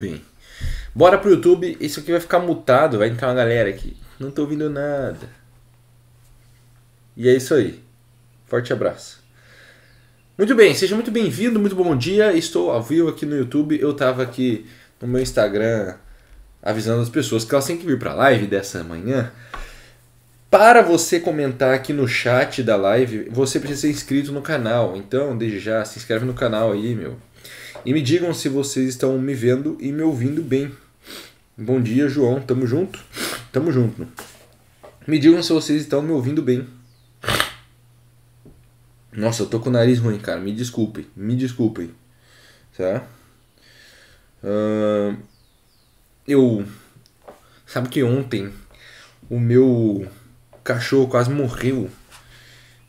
Bem, bora pro YouTube. Isso aqui vai ficar mutado, vai entrar uma galera aqui. Não tô ouvindo nada. E é isso aí. Forte abraço. Muito bem, seja muito bem-vindo, muito bom dia. Estou ao vivo aqui no YouTube. Eu tava aqui no meu Instagram avisando as pessoas que elas têm que vir pra live dessa manhã. Para você comentar aqui no chat da live, você precisa ser inscrito no canal. Então, desde já, se inscreve no canal aí, meu e me digam se vocês estão me vendo e me ouvindo bem. Bom dia, João. Tamo junto? Tamo junto. Me digam se vocês estão me ouvindo bem. Nossa, eu tô com o nariz ruim, cara. Me desculpem. Me desculpem. Tá? Uh, eu. Sabe que ontem o meu cachorro quase morreu.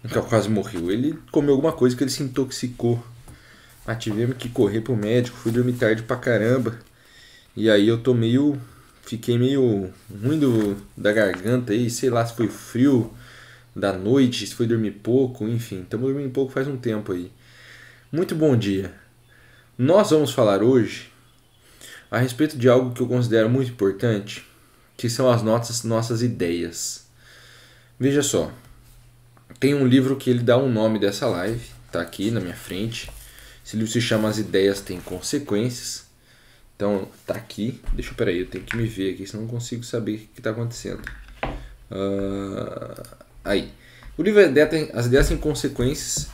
Não quase morreu. Ele comeu alguma coisa que ele se intoxicou. Ah, tivemos que correr pro médico, fui dormir tarde pra caramba. E aí eu tô meio. Fiquei meio ruim do, da garganta aí, sei lá se foi frio da noite, se foi dormir pouco, enfim, estamos dormindo pouco faz um tempo aí. Muito bom dia. Nós vamos falar hoje a respeito de algo que eu considero muito importante, que são as nossas, nossas ideias. Veja só, tem um livro que ele dá o um nome dessa live, tá aqui na minha frente, esse livro se chama As Ideias Têm Consequências. Então, tá aqui. Deixa eu, peraí, eu tenho que me ver aqui, senão não consigo saber o que está acontecendo. Uh, aí. O livro As Ideias Têm Consequências.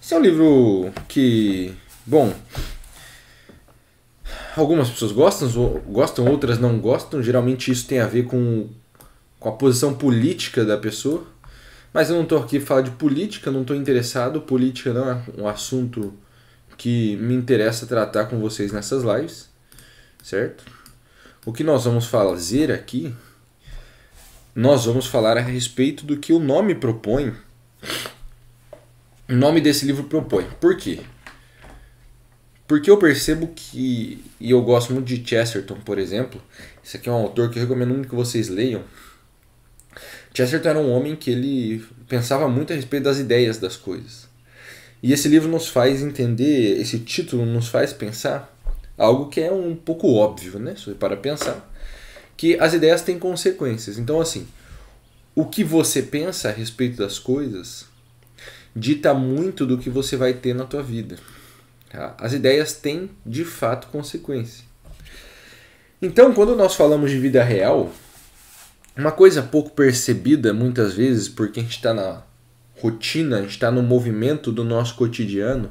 Esse é um livro que, bom, algumas pessoas gostam, gostam, outras não gostam. Geralmente isso tem a ver com, com a posição política da pessoa. Mas eu não estou aqui para falar de política, não estou interessado. Política não é um assunto que me interessa tratar com vocês nessas lives, certo? O que nós vamos fazer aqui, nós vamos falar a respeito do que o nome propõe, o nome desse livro propõe. Por quê? Porque eu percebo que, e eu gosto muito de Chesterton, por exemplo, esse aqui é um autor que eu recomendo muito que vocês leiam. Chesterton era um homem que ele pensava muito a respeito das ideias das coisas. E esse livro nos faz entender, esse título nos faz pensar algo que é um pouco óbvio, né? Para pensar que as ideias têm consequências. Então, assim, o que você pensa a respeito das coisas dita muito do que você vai ter na tua vida. Tá? As ideias têm de fato consequência. Então, quando nós falamos de vida real, uma coisa pouco percebida muitas vezes por quem está na rotina, está no movimento do nosso cotidiano,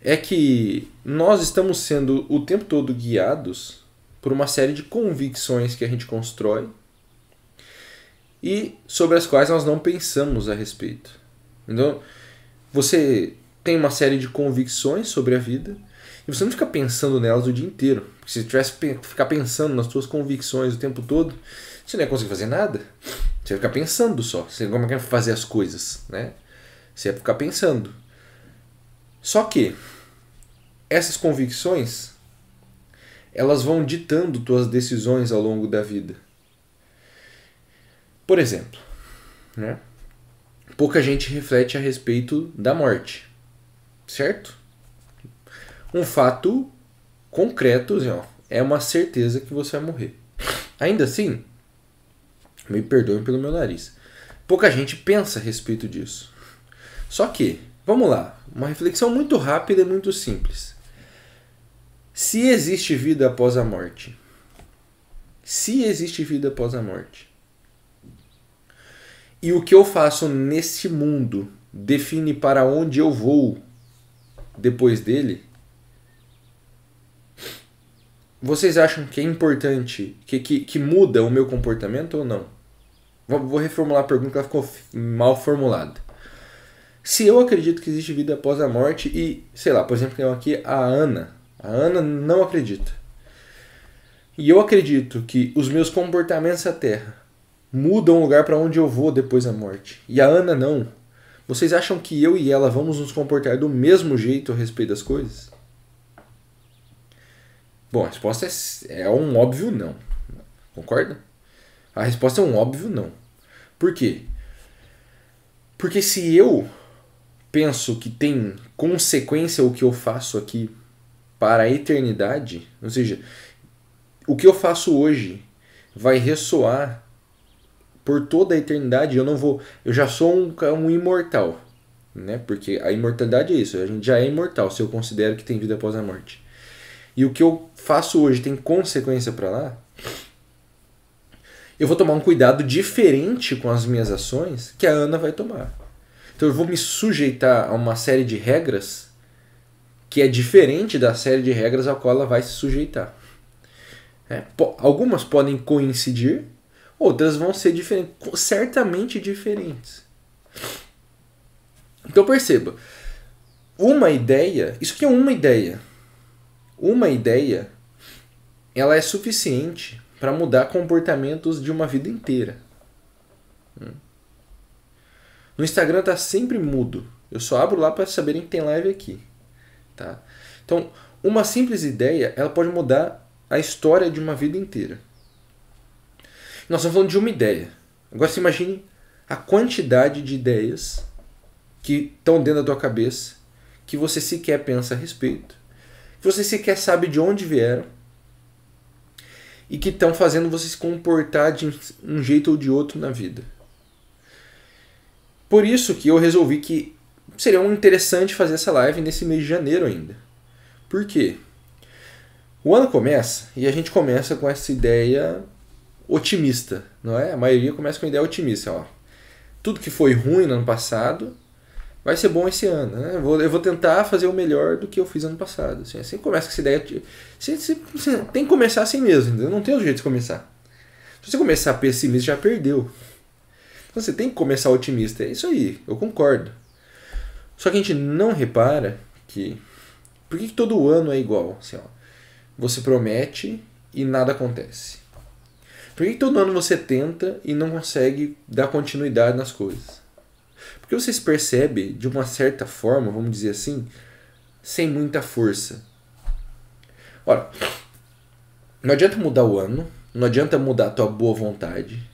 é que nós estamos sendo o tempo todo guiados por uma série de convicções que a gente constrói e sobre as quais nós não pensamos a respeito. Então, você tem uma série de convicções sobre a vida e você não fica pensando nelas o dia inteiro. Porque se tivesse que ficar pensando nas suas convicções o tempo todo, você não ia conseguir fazer nada. Você ia ficar pensando só. Você como é que é fazer as coisas, né? Você ia ficar pensando. Só que essas convicções elas vão ditando tuas decisões ao longo da vida. Por exemplo, né? pouca gente reflete a respeito da morte, certo? Um fato concreto, assim, ó, é uma certeza que você vai morrer. Ainda assim, me perdoem pelo meu nariz. Pouca gente pensa a respeito disso. Só que, vamos lá, uma reflexão muito rápida e muito simples. Se existe vida após a morte, se existe vida após a morte, e o que eu faço neste mundo define para onde eu vou depois dele, vocês acham que é importante, que, que, que muda o meu comportamento ou não? Vou reformular a pergunta que ela ficou mal formulada. Se eu acredito que existe vida após a morte e, sei lá, por exemplo, tem aqui a Ana. A Ana não acredita. E eu acredito que os meus comportamentos na Terra mudam o lugar para onde eu vou depois da morte. E a Ana não. Vocês acham que eu e ela vamos nos comportar do mesmo jeito a respeito das coisas? Bom, a resposta é, é um óbvio não. Concorda? A resposta é um óbvio não. Por quê? Porque se eu penso que tem consequência o que eu faço aqui para a eternidade, ou seja, o que eu faço hoje vai ressoar por toda a eternidade, eu não vou, eu já sou um, um imortal, né? Porque a imortalidade é isso, a gente já é imortal se eu considero que tem vida após a morte. E o que eu faço hoje tem consequência para lá? eu vou tomar um cuidado diferente com as minhas ações que a Ana vai tomar. Então eu vou me sujeitar a uma série de regras que é diferente da série de regras a qual ela vai se sujeitar. É, po algumas podem coincidir, outras vão ser diferentes, certamente diferentes. Então perceba, uma ideia, isso aqui é uma ideia. Uma ideia, ela é suficiente para mudar comportamentos de uma vida inteira. Hum. No Instagram tá sempre mudo. Eu só abro lá para saberem que tem live aqui, tá? Então, uma simples ideia, ela pode mudar a história de uma vida inteira. Nós estamos falando de uma ideia. Agora você imagine a quantidade de ideias que estão dentro da tua cabeça, que você sequer pensa a respeito, que você sequer sabe de onde vieram, e que estão fazendo você se comportar de um jeito ou de outro na vida. Por isso que eu resolvi que seria interessante fazer essa live nesse mês de janeiro ainda. Por quê? O ano começa e a gente começa com essa ideia otimista, não é? A maioria começa com a ideia otimista, ó. Tudo que foi ruim no ano passado vai ser bom esse ano, né? Eu vou, eu vou tentar fazer o melhor do que eu fiz ano passado. Assim, assim começa com essa ideia. você, você, você, tem que começar assim mesmo, entendeu? não tem outro jeito de começar. Se você começar pessimista, já perdeu. Então você tem que começar otimista. É isso aí, eu concordo. Só que a gente não repara que. Por que, que todo ano é igual? Assim, ó, você promete e nada acontece. Por que, que todo ano você tenta e não consegue dar continuidade nas coisas? Porque você se percebe de uma certa forma, vamos dizer assim, sem muita força. Ora, não adianta mudar o ano, não adianta mudar a tua boa vontade,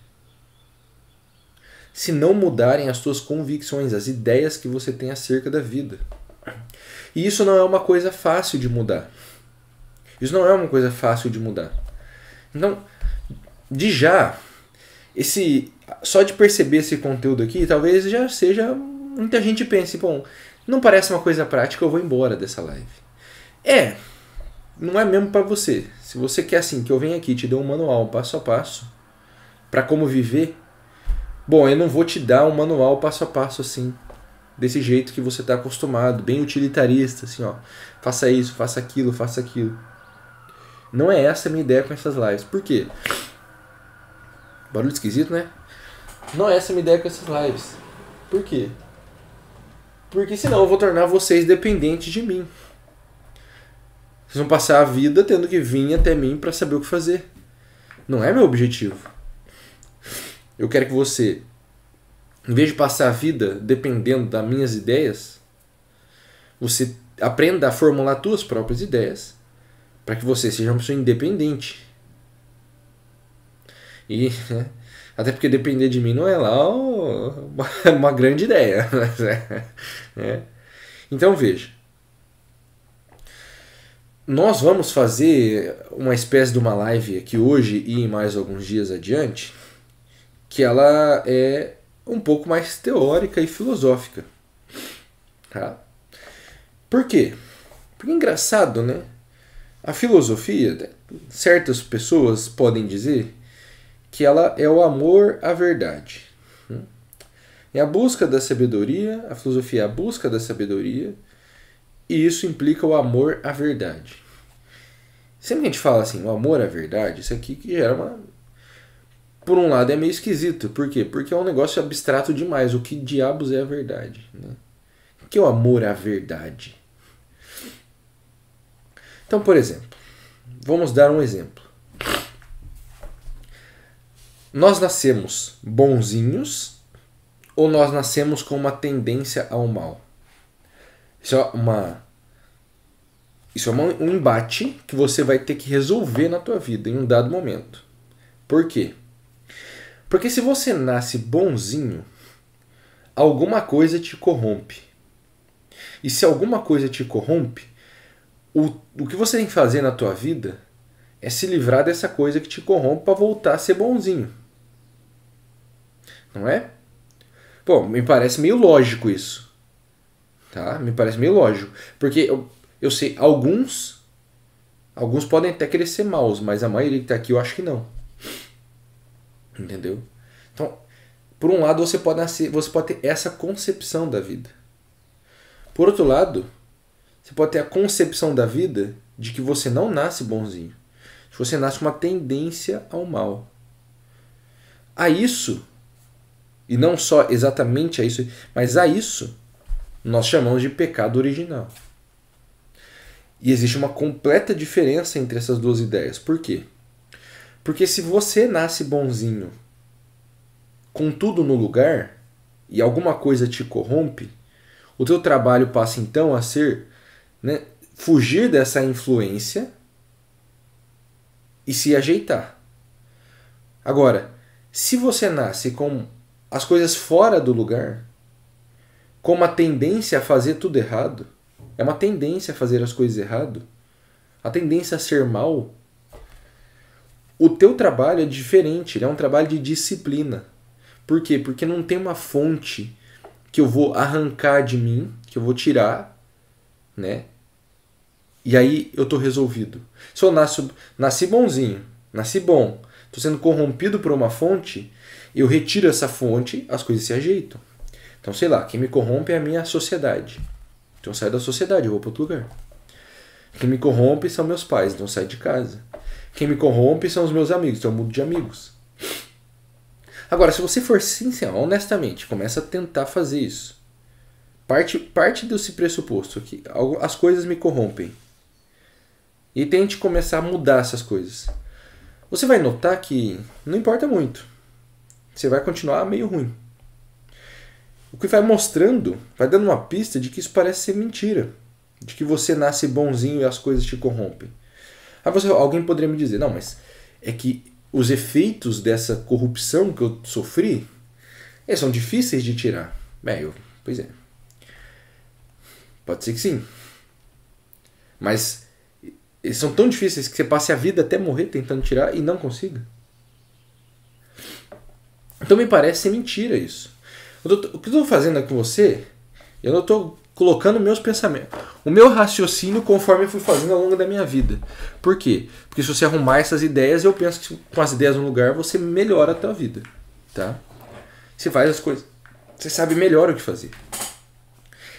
se não mudarem as suas convicções, as ideias que você tem acerca da vida. E isso não é uma coisa fácil de mudar. Isso não é uma coisa fácil de mudar. Então, de já, esse só de perceber esse conteúdo aqui, talvez já seja. Muita gente pense, bom, não parece uma coisa prática, eu vou embora dessa live. É, não é mesmo para você. Se você quer assim que eu venha aqui te dê um manual passo a passo para como viver, bom, eu não vou te dar um manual passo a passo assim, desse jeito que você está acostumado, bem utilitarista, assim, ó, faça isso, faça aquilo, faça aquilo. Não é essa a minha ideia com essas lives. Por quê? Barulho esquisito, né? Não é essa minha ideia com essas lives. Por quê? Porque senão eu vou tornar vocês dependentes de mim. Vocês vão passar a vida tendo que vir até mim para saber o que fazer. Não é meu objetivo. Eu quero que você, em vez de passar a vida dependendo das minhas ideias, você aprenda a formular suas próprias ideias para que você seja uma pessoa independente. E né, até porque depender de mim não é lá uma grande ideia. É, né? Então veja. Nós vamos fazer uma espécie de uma live aqui hoje e mais alguns dias adiante, que ela é um pouco mais teórica e filosófica. Tá? Por quê? Porque é engraçado, né? A filosofia, certas pessoas podem dizer que ela é o amor à verdade. Hum? É a busca da sabedoria, a filosofia é a busca da sabedoria, e isso implica o amor à verdade. Sempre que a gente fala assim, o amor à verdade, isso aqui que gera uma. Por um lado é meio esquisito. Por quê? Porque é um negócio abstrato demais. O que diabos é a verdade? Né? O que é o amor à verdade? Então, por exemplo, vamos dar um exemplo nós nascemos bonzinhos ou nós nascemos com uma tendência ao mal? Isso é uma isso é um embate que você vai ter que resolver na tua vida em um dado momento. Por quê? Porque se você nasce bonzinho, alguma coisa te corrompe. E se alguma coisa te corrompe, o, o que você tem que fazer na tua vida é se livrar dessa coisa que te corrompe para voltar a ser bonzinho não é? Bom, me parece meio lógico isso. Tá? Me parece meio lógico. Porque eu, eu sei, alguns. Alguns podem até querer ser maus, mas a maioria que está aqui eu acho que não. Entendeu? Então, por um lado, você pode, nascer, você pode ter essa concepção da vida. Por outro lado, você pode ter a concepção da vida de que você não nasce bonzinho. Você nasce com uma tendência ao mal. A isso, e não só exatamente a isso, mas a isso nós chamamos de pecado original. E existe uma completa diferença entre essas duas ideias. Por quê? Porque se você nasce bonzinho, com tudo no lugar, e alguma coisa te corrompe, o teu trabalho passa então a ser né, fugir dessa influência e se ajeitar. Agora, se você nasce com as coisas fora do lugar, com uma tendência a fazer tudo errado. É uma tendência a fazer as coisas errado, a tendência a ser mal. O teu trabalho é diferente, ele é um trabalho de disciplina. Por quê? Porque não tem uma fonte que eu vou arrancar de mim, que eu vou tirar, né? E aí eu tô resolvido. Se eu nasço, nasci bonzinho, nasci bom, tô sendo corrompido por uma fonte, eu retiro essa fonte, as coisas se ajeitam. Então, sei lá, quem me corrompe é a minha sociedade. Então eu saio da sociedade, eu vou para outro lugar. Quem me corrompe são meus pais, então sai saio de casa. Quem me corrompe são os meus amigos, então eu mudo de amigos. Agora, se você for sincero, honestamente, começa a tentar fazer isso. Parte, parte desse pressuposto que as coisas me corrompem. E tente começar a mudar essas coisas. Você vai notar que não importa muito você vai continuar meio ruim. O que vai mostrando, vai dando uma pista de que isso parece ser mentira. De que você nasce bonzinho e as coisas te corrompem. Aí você, alguém poderia me dizer, não, mas é que os efeitos dessa corrupção que eu sofri, eles são difíceis de tirar. É, eu, pois é. Pode ser que sim. Mas eles são tão difíceis que você passe a vida até morrer tentando tirar e não consiga. Então me parece ser mentira isso. O que eu estou fazendo aqui com você, eu não estou colocando meus pensamentos, o meu raciocínio conforme eu fui fazendo ao longo da minha vida. Por quê? Porque se você arrumar essas ideias, eu penso que com as ideias no lugar você melhora a tua vida, tá? Você faz as coisas, você sabe melhor o que fazer.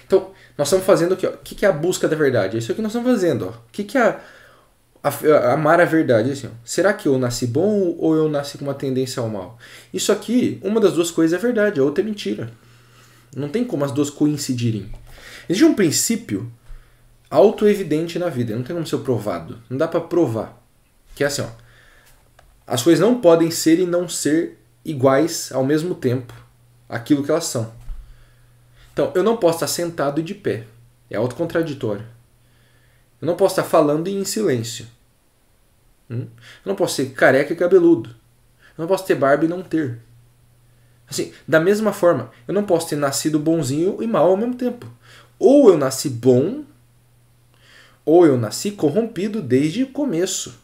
Então, nós estamos fazendo aqui, ó. O que, é a busca da verdade? É isso que nós estamos fazendo, ó. O que é a amar a verdade, assim, ó. será que eu nasci bom ou eu nasci com uma tendência ao mal? Isso aqui, uma das duas coisas é verdade, a outra é mentira. Não tem como as duas coincidirem. Existe um princípio autoevidente na vida, não tem como ser provado, não dá para provar. Que é assim, ó. As coisas não podem ser e não ser iguais ao mesmo tempo aquilo que elas são. Então, eu não posso estar sentado e de pé. É autocontraditório. Eu não posso estar falando e em silêncio. Hum? Eu não posso ser careca e cabeludo. Eu não posso ter barba e não ter. Assim, da mesma forma, eu não posso ter nascido bonzinho e mal ao mesmo tempo. Ou eu nasci bom, ou eu nasci corrompido desde o começo.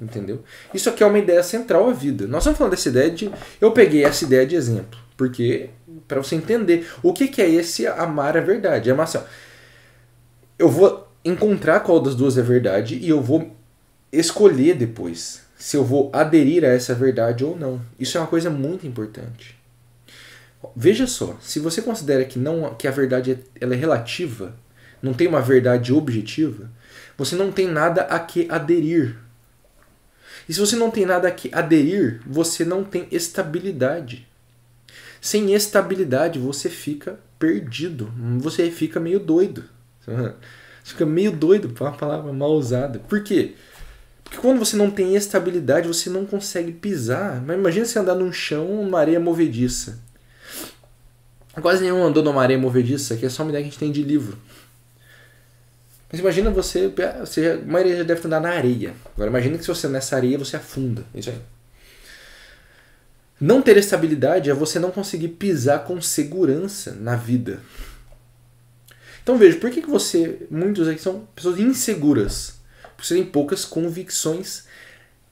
Entendeu? Isso aqui é uma ideia central à vida. Nós estamos falando dessa ideia de. Eu peguei essa ideia de exemplo. Porque. para você entender o que, que é esse amar a verdade. É assim, eu vou encontrar qual das duas é verdade e eu vou escolher depois se eu vou aderir a essa verdade ou não. Isso é uma coisa muito importante. Veja só, se você considera que não que a verdade é, ela é relativa, não tem uma verdade objetiva, você não tem nada a que aderir. E se você não tem nada a que aderir, você não tem estabilidade. Sem estabilidade, você fica perdido, você fica meio doido. Você fica meio doido, é uma palavra mal usada. Por quê? Porque quando você não tem estabilidade, você não consegue pisar. Mas imagina você andar num chão, numa areia movediça. Quase nenhum andou numa areia movediça, que é só uma ideia que a gente tem de livro. Mas imagina você, você a maioria já deve andar na areia. Agora imagina que se você nessa areia você afunda. Isso aí. Não ter estabilidade é você não conseguir pisar com segurança na vida. Então veja, por que, que você, muitos aqui são pessoas inseguras? por serem poucas convicções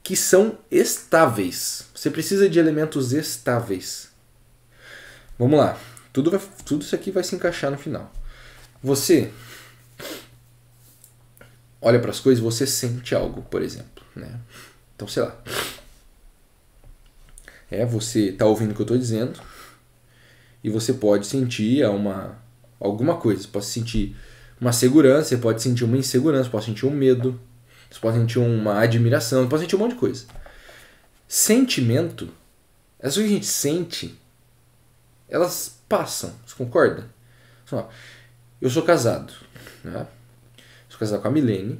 que são estáveis. Você precisa de elementos estáveis. Vamos lá. Tudo, vai, tudo isso aqui vai se encaixar no final. Você olha para as coisas e você sente algo, por exemplo. Né? Então, sei lá. É, você está ouvindo o que eu estou dizendo e você pode sentir uma, alguma coisa. Você pode sentir uma segurança, você pode sentir uma insegurança, pode sentir um medo você pode sentir uma admiração, você pode sentir um monte de coisa. Sentimento, as é coisas que a gente sente, elas passam, você concorda? Eu sou casado, né? sou casado com a Milene,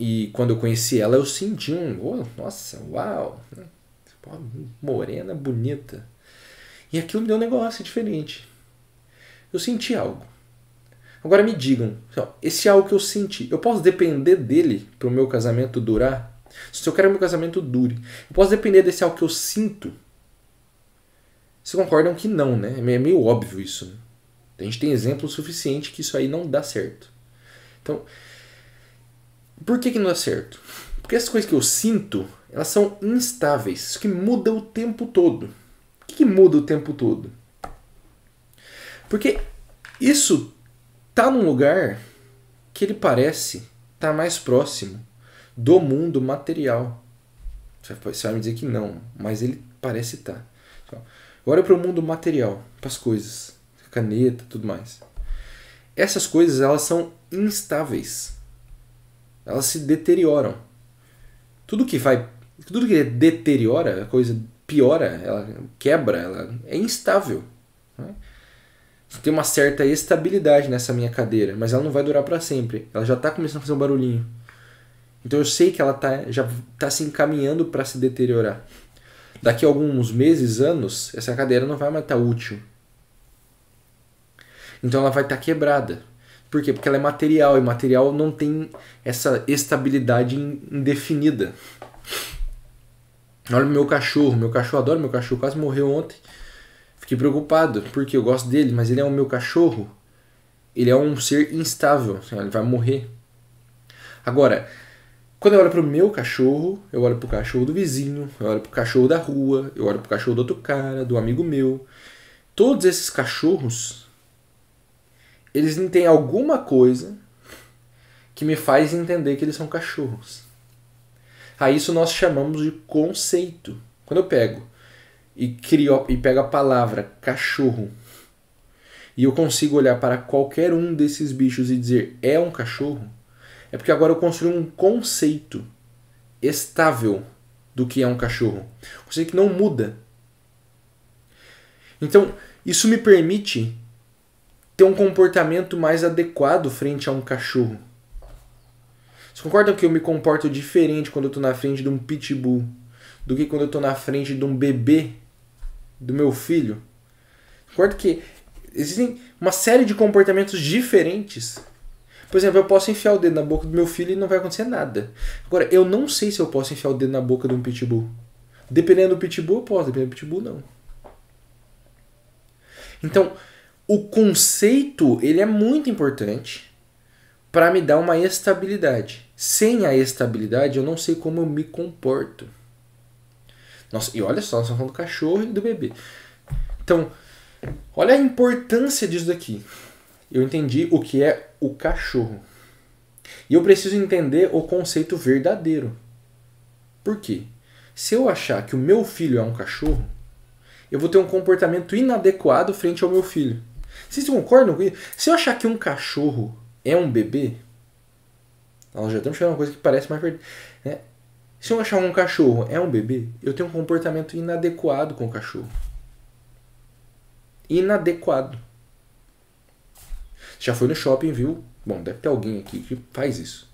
e quando eu conheci ela, eu senti um, oh, nossa, uau, né? morena, bonita. E aquilo me deu um negócio diferente. Eu senti algo. Agora me digam, assim, esse é algo que eu senti, eu posso depender dele para o meu casamento durar? Se eu quero que meu casamento dure, eu posso depender desse algo que eu sinto? Vocês concordam que não, né? É, é meio óbvio isso. Né? A gente tem exemplo suficiente que isso aí não dá certo. Então, por que, que não dá certo? Porque essas coisas que eu sinto, elas são instáveis. Isso que muda o tempo todo. O que, que muda o tempo todo? Porque isso tá num lugar que ele parece estar tá mais próximo do mundo material. Você vai me dizer que não, mas ele parece estar. Tá. Olha para o mundo material, para as coisas, caneta, tudo mais. Essas coisas elas são instáveis. Elas se deterioram. Tudo que vai, tudo que deteriora, a coisa piora, ela quebra, ela é instável. é? tem uma certa estabilidade nessa minha cadeira, mas ela não vai durar para sempre. Ela já está começando a fazer um barulhinho. Então eu sei que ela tá, já está se encaminhando para se deteriorar. Daqui a alguns meses, anos, essa cadeira não vai mais estar tá útil. Então ela vai estar tá quebrada. Por quê? Porque ela é material e material não tem essa estabilidade indefinida. Olha o meu cachorro, meu cachorro adora meu cachorro, quase morreu ontem. Fiquei preocupado, porque eu gosto dele, mas ele é o meu cachorro. Ele é um ser instável, assim, ele vai morrer. Agora, quando eu olho pro meu cachorro, eu olho pro cachorro do vizinho, eu olho pro cachorro da rua, eu olho pro cachorro do outro cara, do amigo meu. Todos esses cachorros, eles têm alguma coisa que me faz entender que eles são cachorros. A isso nós chamamos de conceito. Quando eu pego e, criou, e pego a palavra cachorro e eu consigo olhar para qualquer um desses bichos e dizer é um cachorro, é porque agora eu construí um conceito estável do que é um cachorro. Um conceito que não muda. Então, isso me permite ter um comportamento mais adequado frente a um cachorro. Vocês concordam que eu me comporto diferente quando eu estou na frente de um pitbull do que quando eu estou na frente de um bebê do meu filho. Concordo que existem uma série de comportamentos diferentes. Por exemplo, eu posso enfiar o dedo na boca do meu filho e não vai acontecer nada. Agora, eu não sei se eu posso enfiar o dedo na boca de um pitbull. Dependendo do pitbull, eu posso, dependendo do pitbull, não. Então, o conceito, ele é muito importante para me dar uma estabilidade. Sem a estabilidade, eu não sei como eu me comporto. Nossa, e olha só, nós estamos falando do cachorro e do bebê. Então, olha a importância disso daqui. Eu entendi o que é o cachorro. E eu preciso entender o conceito verdadeiro. Por quê? Se eu achar que o meu filho é um cachorro, eu vou ter um comportamento inadequado frente ao meu filho. Vocês concordam com isso? Se eu achar que um cachorro é um bebê, nós já estamos chegando a uma coisa que parece mais verdade. Se eu achar um cachorro é um bebê, eu tenho um comportamento inadequado com o cachorro. Inadequado. Já foi no shopping, viu? Bom, deve ter alguém aqui que faz isso.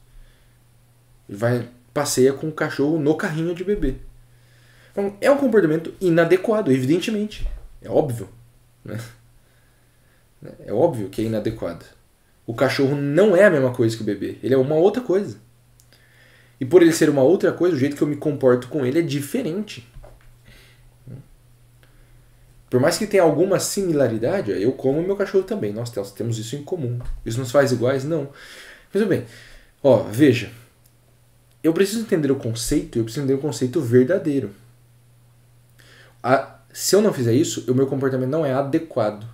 Vai passeia com o cachorro no carrinho de bebê. Então, é um comportamento inadequado, evidentemente. É óbvio. Né? É óbvio que é inadequado. O cachorro não é a mesma coisa que o bebê. Ele é uma outra coisa. E por ele ser uma outra coisa, o jeito que eu me comporto com ele é diferente. Por mais que tenha alguma similaridade, eu como meu cachorro também. Nós temos isso em comum. Isso nos faz iguais? Não. Mas bem, ó, veja. Eu preciso entender o conceito, eu preciso entender o conceito verdadeiro. A, se eu não fizer isso, o meu comportamento não é adequado.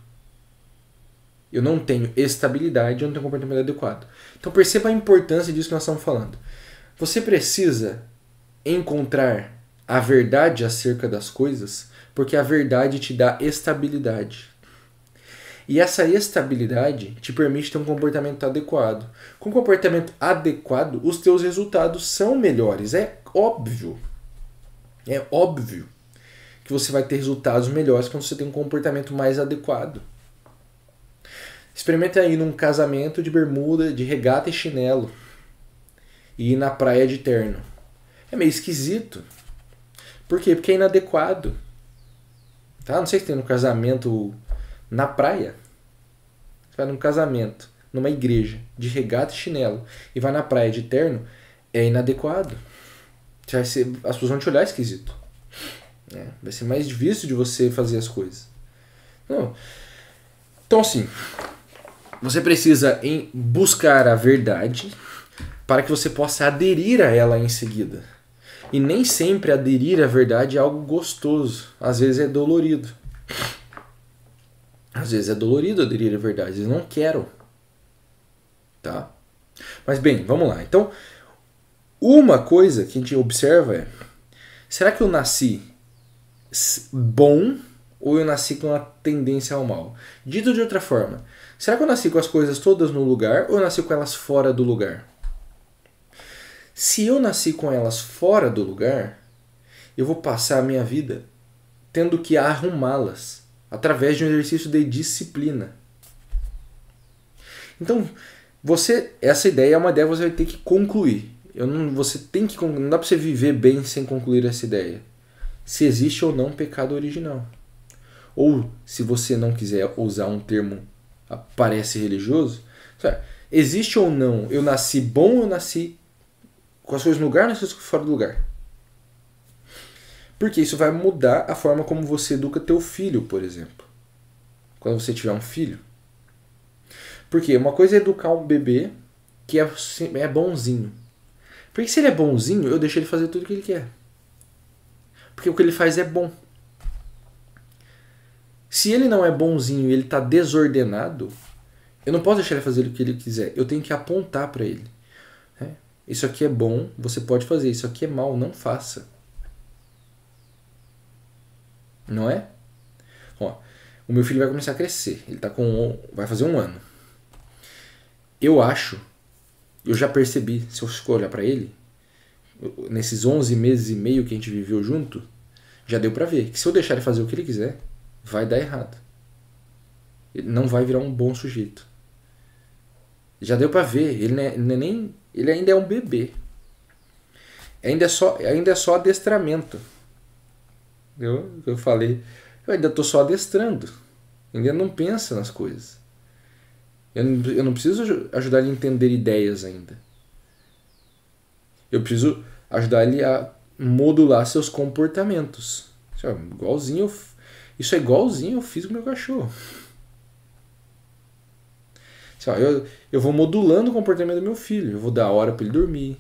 Eu não tenho estabilidade, eu não tenho comportamento adequado. Então perceba a importância disso que nós estamos falando. Você precisa encontrar a verdade acerca das coisas, porque a verdade te dá estabilidade. E essa estabilidade te permite ter um comportamento adequado. Com um comportamento adequado, os teus resultados são melhores. É óbvio. É óbvio que você vai ter resultados melhores quando você tem um comportamento mais adequado. Experimenta aí num casamento de bermuda, de regata e chinelo e ir na praia de terno. É meio esquisito. Por quê? Porque é inadequado. Tá? Não sei se tem um casamento na praia. Você vai num casamento, numa igreja, de regata e chinelo, e vai na praia de terno, é inadequado. Você vai ser, as pessoas vão te olhar esquisito. É, vai ser mais difícil de você fazer as coisas. Não. Então, assim, você precisa em buscar a verdade para que você possa aderir a ela em seguida. E nem sempre aderir à verdade é algo gostoso, às vezes é dolorido. Às vezes é dolorido aderir à verdade, eu não quero. Tá? Mas bem, vamos lá. Então, uma coisa que a gente observa é: será que eu nasci bom ou eu nasci com uma tendência ao mal? Dito de outra forma, será que eu nasci com as coisas todas no lugar ou eu nasci com elas fora do lugar? Se eu nasci com elas fora do lugar, eu vou passar a minha vida tendo que arrumá-las através de um exercício de disciplina. Então, você essa ideia é uma ideia que você vai ter que concluir. Eu não, você tem que não dá para você viver bem sem concluir essa ideia. Se existe ou não pecado original. Ou se você não quiser usar um termo parece religioso, existe ou não eu nasci bom ou eu nasci com as coisas no lugar ou as coisas fora do lugar? Porque isso vai mudar a forma como você educa teu filho, por exemplo. Quando você tiver um filho. Porque uma coisa é educar um bebê que é, é bonzinho. Porque se ele é bonzinho, eu deixo ele fazer tudo o que ele quer. Porque o que ele faz é bom. Se ele não é bonzinho e ele está desordenado, eu não posso deixar ele fazer o que ele quiser. Eu tenho que apontar para ele. Isso aqui é bom, você pode fazer. Isso aqui é mal, não faça. Não é? Ó, o meu filho vai começar a crescer. Ele tá com, vai fazer um ano. Eu acho, eu já percebi, se eu olhar para ele, nesses 11 meses e meio que a gente viveu junto, já deu para ver que se eu deixar ele fazer o que ele quiser, vai dar errado. Ele não vai virar um bom sujeito. Já deu para ver, ele, é, ele é nem ele ainda é um bebê. Ainda é só, ainda é só adestramento. Eu, eu falei, eu ainda estou só adestrando. Ainda não pensa nas coisas. Eu não, eu não preciso ajudar ele a entender ideias ainda. Eu preciso ajudar ele a modular seus comportamentos. Isso é igualzinho, isso é igualzinho eu fiz com meu cachorro eu, eu vou modulando o comportamento do meu filho. Eu vou dar hora para ele dormir,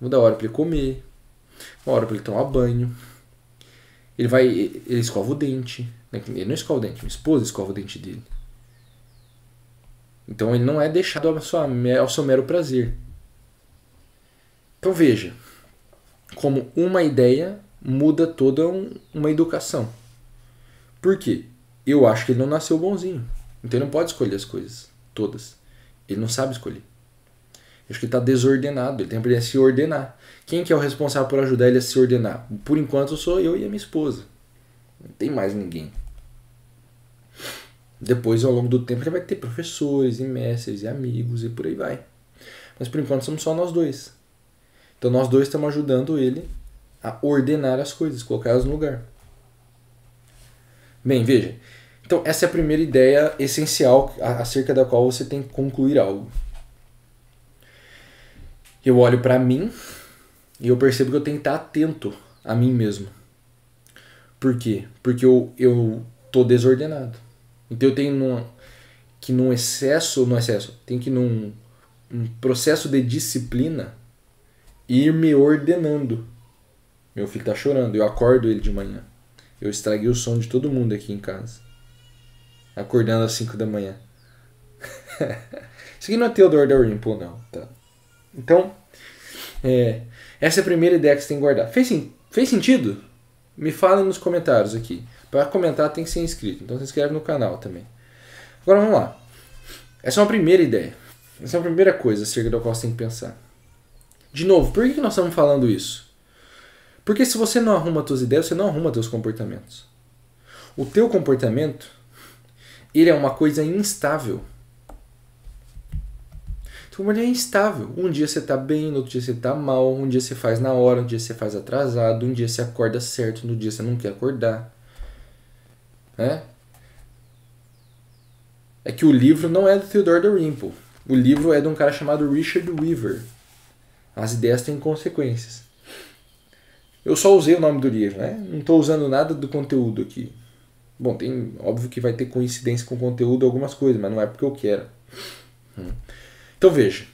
vou dar hora para ele comer, uma hora para ele tomar banho. Ele vai, ele escova o dente. Né? Ele não escova o dente, minha esposa escova o dente dele. Então ele não é deixado ao seu, ao seu mero prazer. Então veja como uma ideia muda toda um, uma educação. Por quê? Eu acho que ele não nasceu bonzinho. Então ele não pode escolher as coisas. Todas. Ele não sabe escolher. Acho que ele está desordenado, ele tem que aprender a se ordenar. Quem que é o responsável por ajudar ele a se ordenar? Por enquanto sou eu e a minha esposa. Não tem mais ninguém. Depois, ao longo do tempo, ele vai ter professores e mestres e amigos e por aí vai. Mas por enquanto somos só nós dois. Então nós dois estamos ajudando ele a ordenar as coisas, colocá-las no lugar. Bem, veja, então, essa é a primeira ideia essencial acerca da qual você tem que concluir algo. Eu olho para mim e eu percebo que eu tenho que estar atento a mim mesmo. Por quê? Porque eu, eu tô desordenado. Então eu tenho num, que num excesso, no excesso, Tem que num um processo de disciplina ir me ordenando. Meu filho tá chorando, eu acordo ele de manhã. Eu estraguei o som de todo mundo aqui em casa acordando às 5 da manhã. Isso aqui não é Theodore da não. Tá. Então, é, essa é a primeira ideia que você tem que guardar. Fez, fez sentido? Me fala nos comentários aqui. Para comentar tem que ser inscrito, então se inscreve no canal também. Agora vamos lá. Essa é uma primeira ideia. Essa é a primeira coisa acerca da qual você tem que pensar. De novo, por que nós estamos falando isso? Porque se você não arruma suas ideias, você não arruma seus comportamentos. O teu comportamento ele é uma coisa instável. Então, ele é instável. Um dia você está bem, no outro dia você está mal, um dia você faz na hora, um dia você faz atrasado, um dia você acorda certo, no dia você não quer acordar. Né? É que o livro não é do Theodore Dorimple. O livro é de um cara chamado Richard Weaver. As ideias têm consequências. Eu só usei o nome do livro, né? Não estou usando nada do conteúdo aqui. Bom, tem óbvio que vai ter coincidência com o conteúdo algumas coisas, mas não é porque eu quero. Hum. Então veja,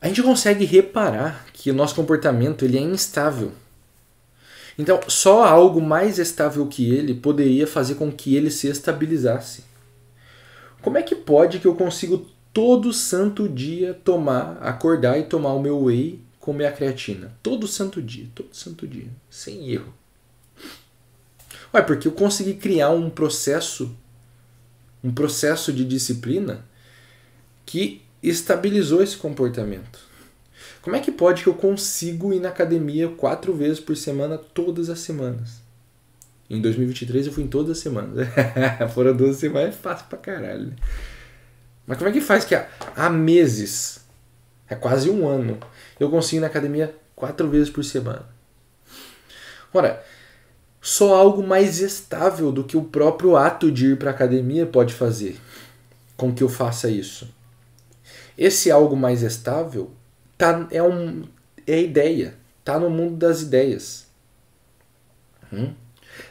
a gente consegue reparar que o nosso comportamento ele é instável. Então, só algo mais estável que ele poderia fazer com que ele se estabilizasse. Como é que pode que eu consigo todo santo dia tomar, acordar e tomar o meu whey, comer a creatina? Todo santo dia, todo santo dia, sem erro. Ué, porque eu consegui criar um processo, um processo de disciplina que estabilizou esse comportamento. Como é que pode que eu consigo ir na academia quatro vezes por semana, todas as semanas? Em 2023 eu fui em todas as semanas. Foram 12 semanas, é fácil pra caralho. Né? Mas como é que faz que há, há meses, é quase um ano, eu consigo ir na academia quatro vezes por semana? Ora, só algo mais estável do que o próprio ato de ir para a academia pode fazer com que eu faça isso. Esse algo mais estável tá, é, um, é ideia, tá no mundo das ideias. Hum?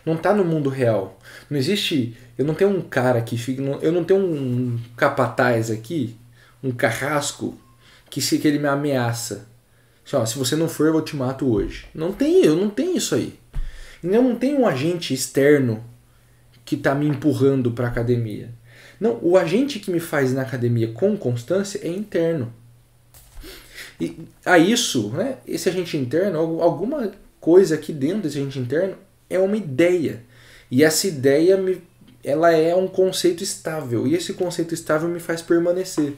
Não tá no mundo real. Não existe. Eu não tenho um cara que fica. Eu não tenho um capataz aqui, um carrasco, que, se, que ele me ameaça. Assim, ó, se você não for, eu te mato hoje. Não tem, eu não tenho isso aí. Eu não tem um agente externo que está me empurrando para a academia. Não, o agente que me faz na academia com constância é interno. E a isso, né, esse agente interno, alguma coisa aqui dentro desse agente interno é uma ideia. E essa ideia me, ela é um conceito estável. E esse conceito estável me faz permanecer.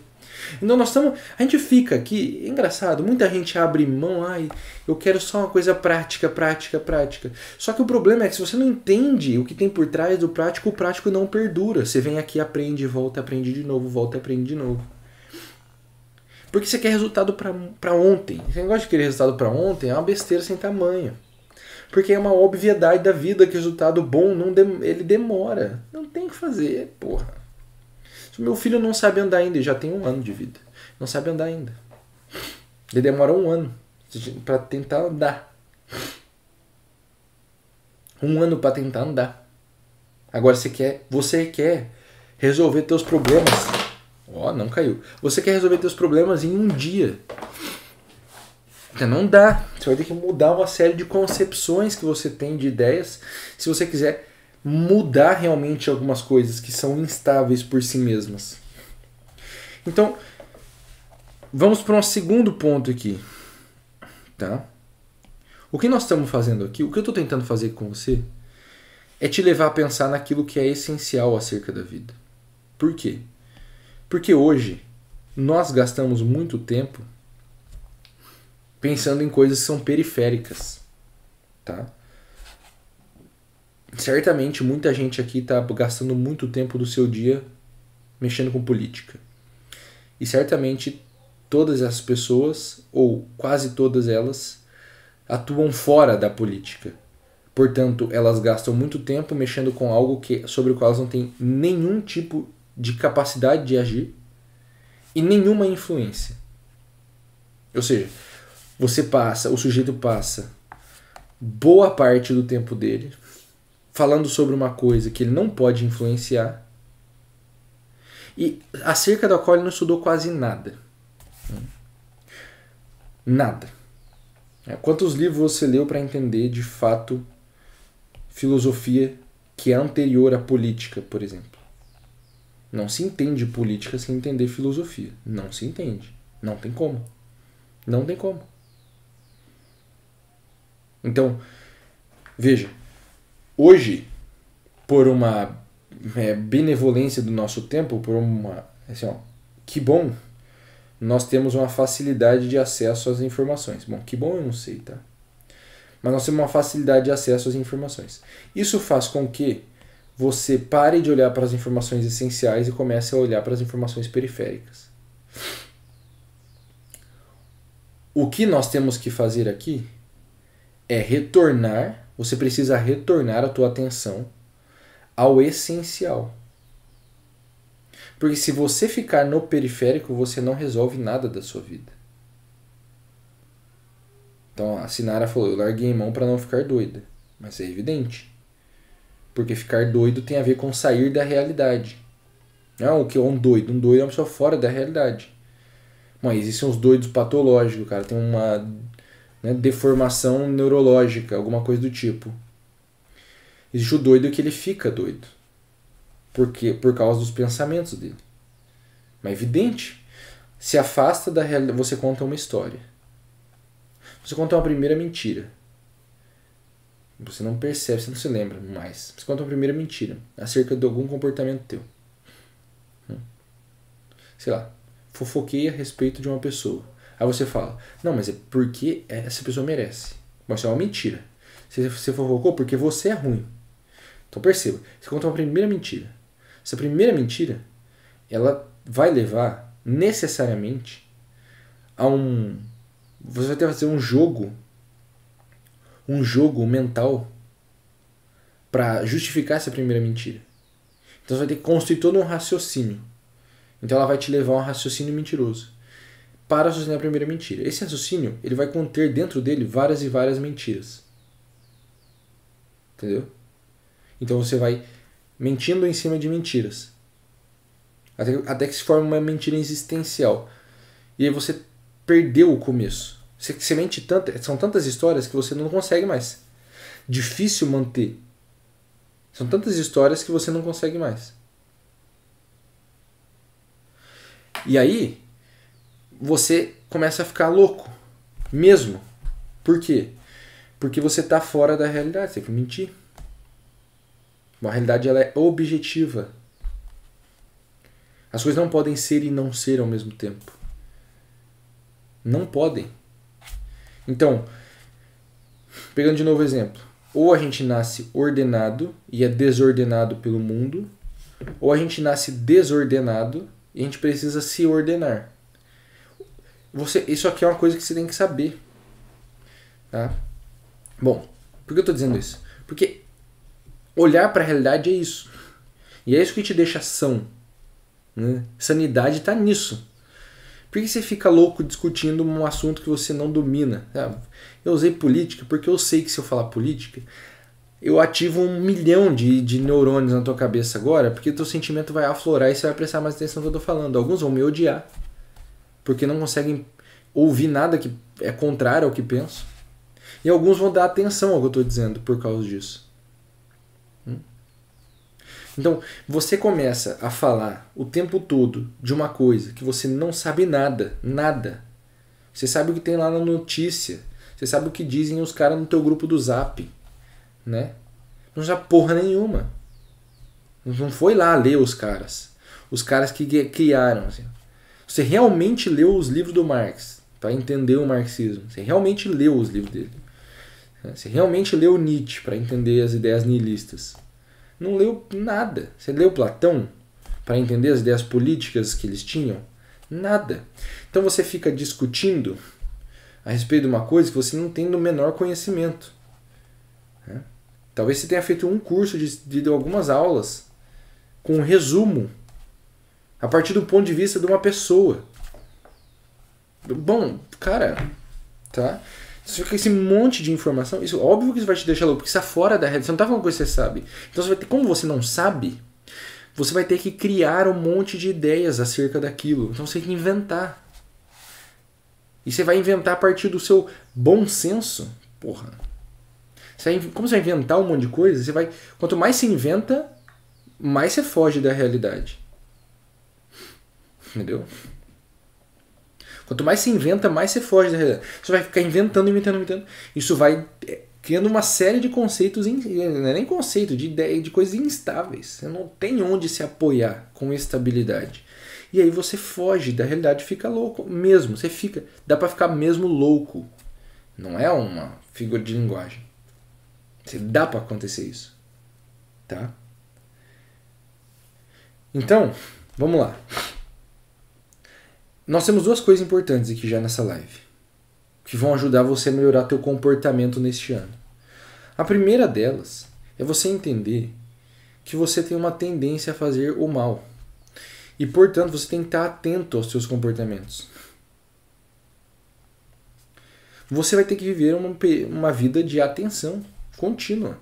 Então nós estamos. A gente fica aqui, é engraçado, muita gente abre mão, ai, eu quero só uma coisa prática, prática, prática. Só que o problema é que se você não entende o que tem por trás do prático, o prático não perdura. Você vem aqui, aprende, volta, aprende de novo, volta, aprende de novo. Porque você quer resultado para ontem. não gosta de querer resultado para ontem é uma besteira sem tamanho. Porque é uma obviedade da vida que resultado bom não de, ele demora. Não tem o que fazer, porra. Meu filho não sabe andar ainda, ele já tem um ano de vida. Não sabe andar ainda. Ele demora um ano para tentar andar. Um ano para tentar andar. Agora você quer, você quer resolver teus problemas. Ó, oh, não caiu. Você quer resolver teus problemas em um dia. Então não dá. Você vai ter que mudar uma série de concepções que você tem de ideias se você quiser mudar realmente algumas coisas que são instáveis por si mesmas. Então, vamos para um segundo ponto aqui, tá? O que nós estamos fazendo aqui, o que eu estou tentando fazer com você, é te levar a pensar naquilo que é essencial acerca da vida. Por quê? Porque hoje nós gastamos muito tempo pensando em coisas que são periféricas, tá? certamente muita gente aqui está gastando muito tempo do seu dia mexendo com política. E certamente todas essas pessoas, ou quase todas elas, atuam fora da política. Portanto, elas gastam muito tempo mexendo com algo que, sobre o qual elas não têm nenhum tipo de capacidade de agir e nenhuma influência. Ou seja, você passa, o sujeito passa boa parte do tempo dele falando sobre uma coisa que ele não pode influenciar e acerca da qual ele não estudou quase nada. Nada. É, quantos livros você leu para entender de fato filosofia que é anterior à política, por exemplo? Não se entende política sem entender filosofia. Não se entende. Não tem como. Não tem como. Então, veja, Hoje, por uma é, benevolência do nosso tempo, por uma. Assim, ó, que bom, nós temos uma facilidade de acesso às informações. Bom, que bom eu não sei, tá? Mas nós temos uma facilidade de acesso às informações. Isso faz com que você pare de olhar para as informações essenciais e comece a olhar para as informações periféricas. O que nós temos que fazer aqui é retornar você precisa retornar a tua atenção ao essencial. Porque se você ficar no periférico, você não resolve nada da sua vida. Então a Sinara falou: eu larguei mão para não ficar doida. Mas é evidente. Porque ficar doido tem a ver com sair da realidade. Não, o que é um doido? Um doido é uma pessoa fora da realidade. Mas existem uns doidos patológicos, cara. Tem uma né, deformação neurológica, alguma coisa do tipo. Existe o doido que ele fica doido. Por quê? Por causa dos pensamentos dele. Mas é evidente. Se afasta da realidade. Você conta uma história. Você conta uma primeira mentira. Você não percebe, você não se lembra mais. Você conta uma primeira mentira acerca de algum comportamento teu. Hum. Sei lá, fofoquei a respeito de uma pessoa Aí você fala, não, mas é porque essa pessoa merece. Mas isso é uma mentira. Você, você fofocou porque você é ruim. Então perceba, você conta uma primeira mentira. Essa primeira mentira, ela vai levar necessariamente a um. Você vai ter que fazer um jogo, um jogo mental para justificar essa primeira mentira. Então você vai ter que construir todo um raciocínio. Então ela vai te levar a um raciocínio mentiroso para raciocinar a primeira mentira. Esse raciocínio ele vai conter dentro dele várias e várias mentiras. Entendeu? Então você vai mentindo em cima de mentiras. Até, até que se forma uma mentira existencial. E aí você perdeu o começo. Você, você mente tanto, são tantas histórias que você não consegue mais. Difícil manter. São tantas histórias que você não consegue mais. E aí, você começa a ficar louco. Mesmo. Por quê? Porque você está fora da realidade, você tem que mentir. Uma realidade ela é objetiva. As coisas não podem ser e não ser ao mesmo tempo. Não podem. Então, pegando de novo o exemplo, ou a gente nasce ordenado e é desordenado pelo mundo, ou a gente nasce desordenado e a gente precisa se ordenar. Você, isso aqui é uma coisa que você tem que saber. Tá? Bom, por que eu estou dizendo isso? Porque olhar para a realidade é isso. E é isso que te deixa são. Né? Sanidade está nisso. Por que você fica louco discutindo um assunto que você não domina? Ah, eu usei política porque eu sei que se eu falar política, eu ativo um milhão de, de neurônios na tua cabeça agora, porque teu sentimento vai aflorar e você vai prestar mais atenção no que eu estou falando. Alguns vão me odiar, porque não conseguem ouvir nada que é contrário ao que penso. E alguns vão dar atenção ao que eu estou dizendo por causa disso. Hum? Então, você começa a falar o tempo todo de uma coisa que você não sabe nada, nada. Você sabe o que tem lá na notícia, você sabe o que dizem os caras no teu grupo do Zap, né? Não sabe porra nenhuma. Não foi lá ler os caras. Os caras que criaram, assim você realmente leu os livros do Marx para entender o marxismo, você realmente leu os livros dele, você realmente leu Nietzsche para entender as ideias nihilistas, não leu nada. Você leu Platão para entender as ideias políticas que eles tinham? Nada. Então você fica discutindo a respeito de uma coisa que você não tem no menor conhecimento. Né? Talvez você tenha feito um curso de, de algumas aulas com um resumo a partir do ponto de vista de uma pessoa. Bom, cara, tá? Você fica com esse monte de informação, isso óbvio que isso vai te deixar louco, porque está é fora da realidade, você não tá falando que você sabe. Então você vai ter, como você não sabe, você vai ter que criar um monte de ideias acerca daquilo. Então você tem que inventar. E você vai inventar a partir do seu bom senso, porra. Você vai, como você vai inventar um monte de coisa, você vai. Quanto mais se inventa, mais você foge da realidade. Entendeu? Quanto mais se inventa, mais você foge da realidade. Você vai ficar inventando, inventando, inventando. Isso vai é, criando uma série de conceitos, é, não é nem conceito, de ideia, de coisas instáveis. Você não tem onde se apoiar com estabilidade. E aí você foge da realidade, fica louco mesmo. Você fica, dá para ficar mesmo louco. Não é uma figura de linguagem. Você dá para acontecer isso, tá? Então, vamos lá. Nós temos duas coisas importantes aqui já nessa live, que vão ajudar você a melhorar teu comportamento neste ano. A primeira delas é você entender que você tem uma tendência a fazer o mal. E, portanto, você tem que estar atento aos seus comportamentos. Você vai ter que viver uma, uma vida de atenção contínua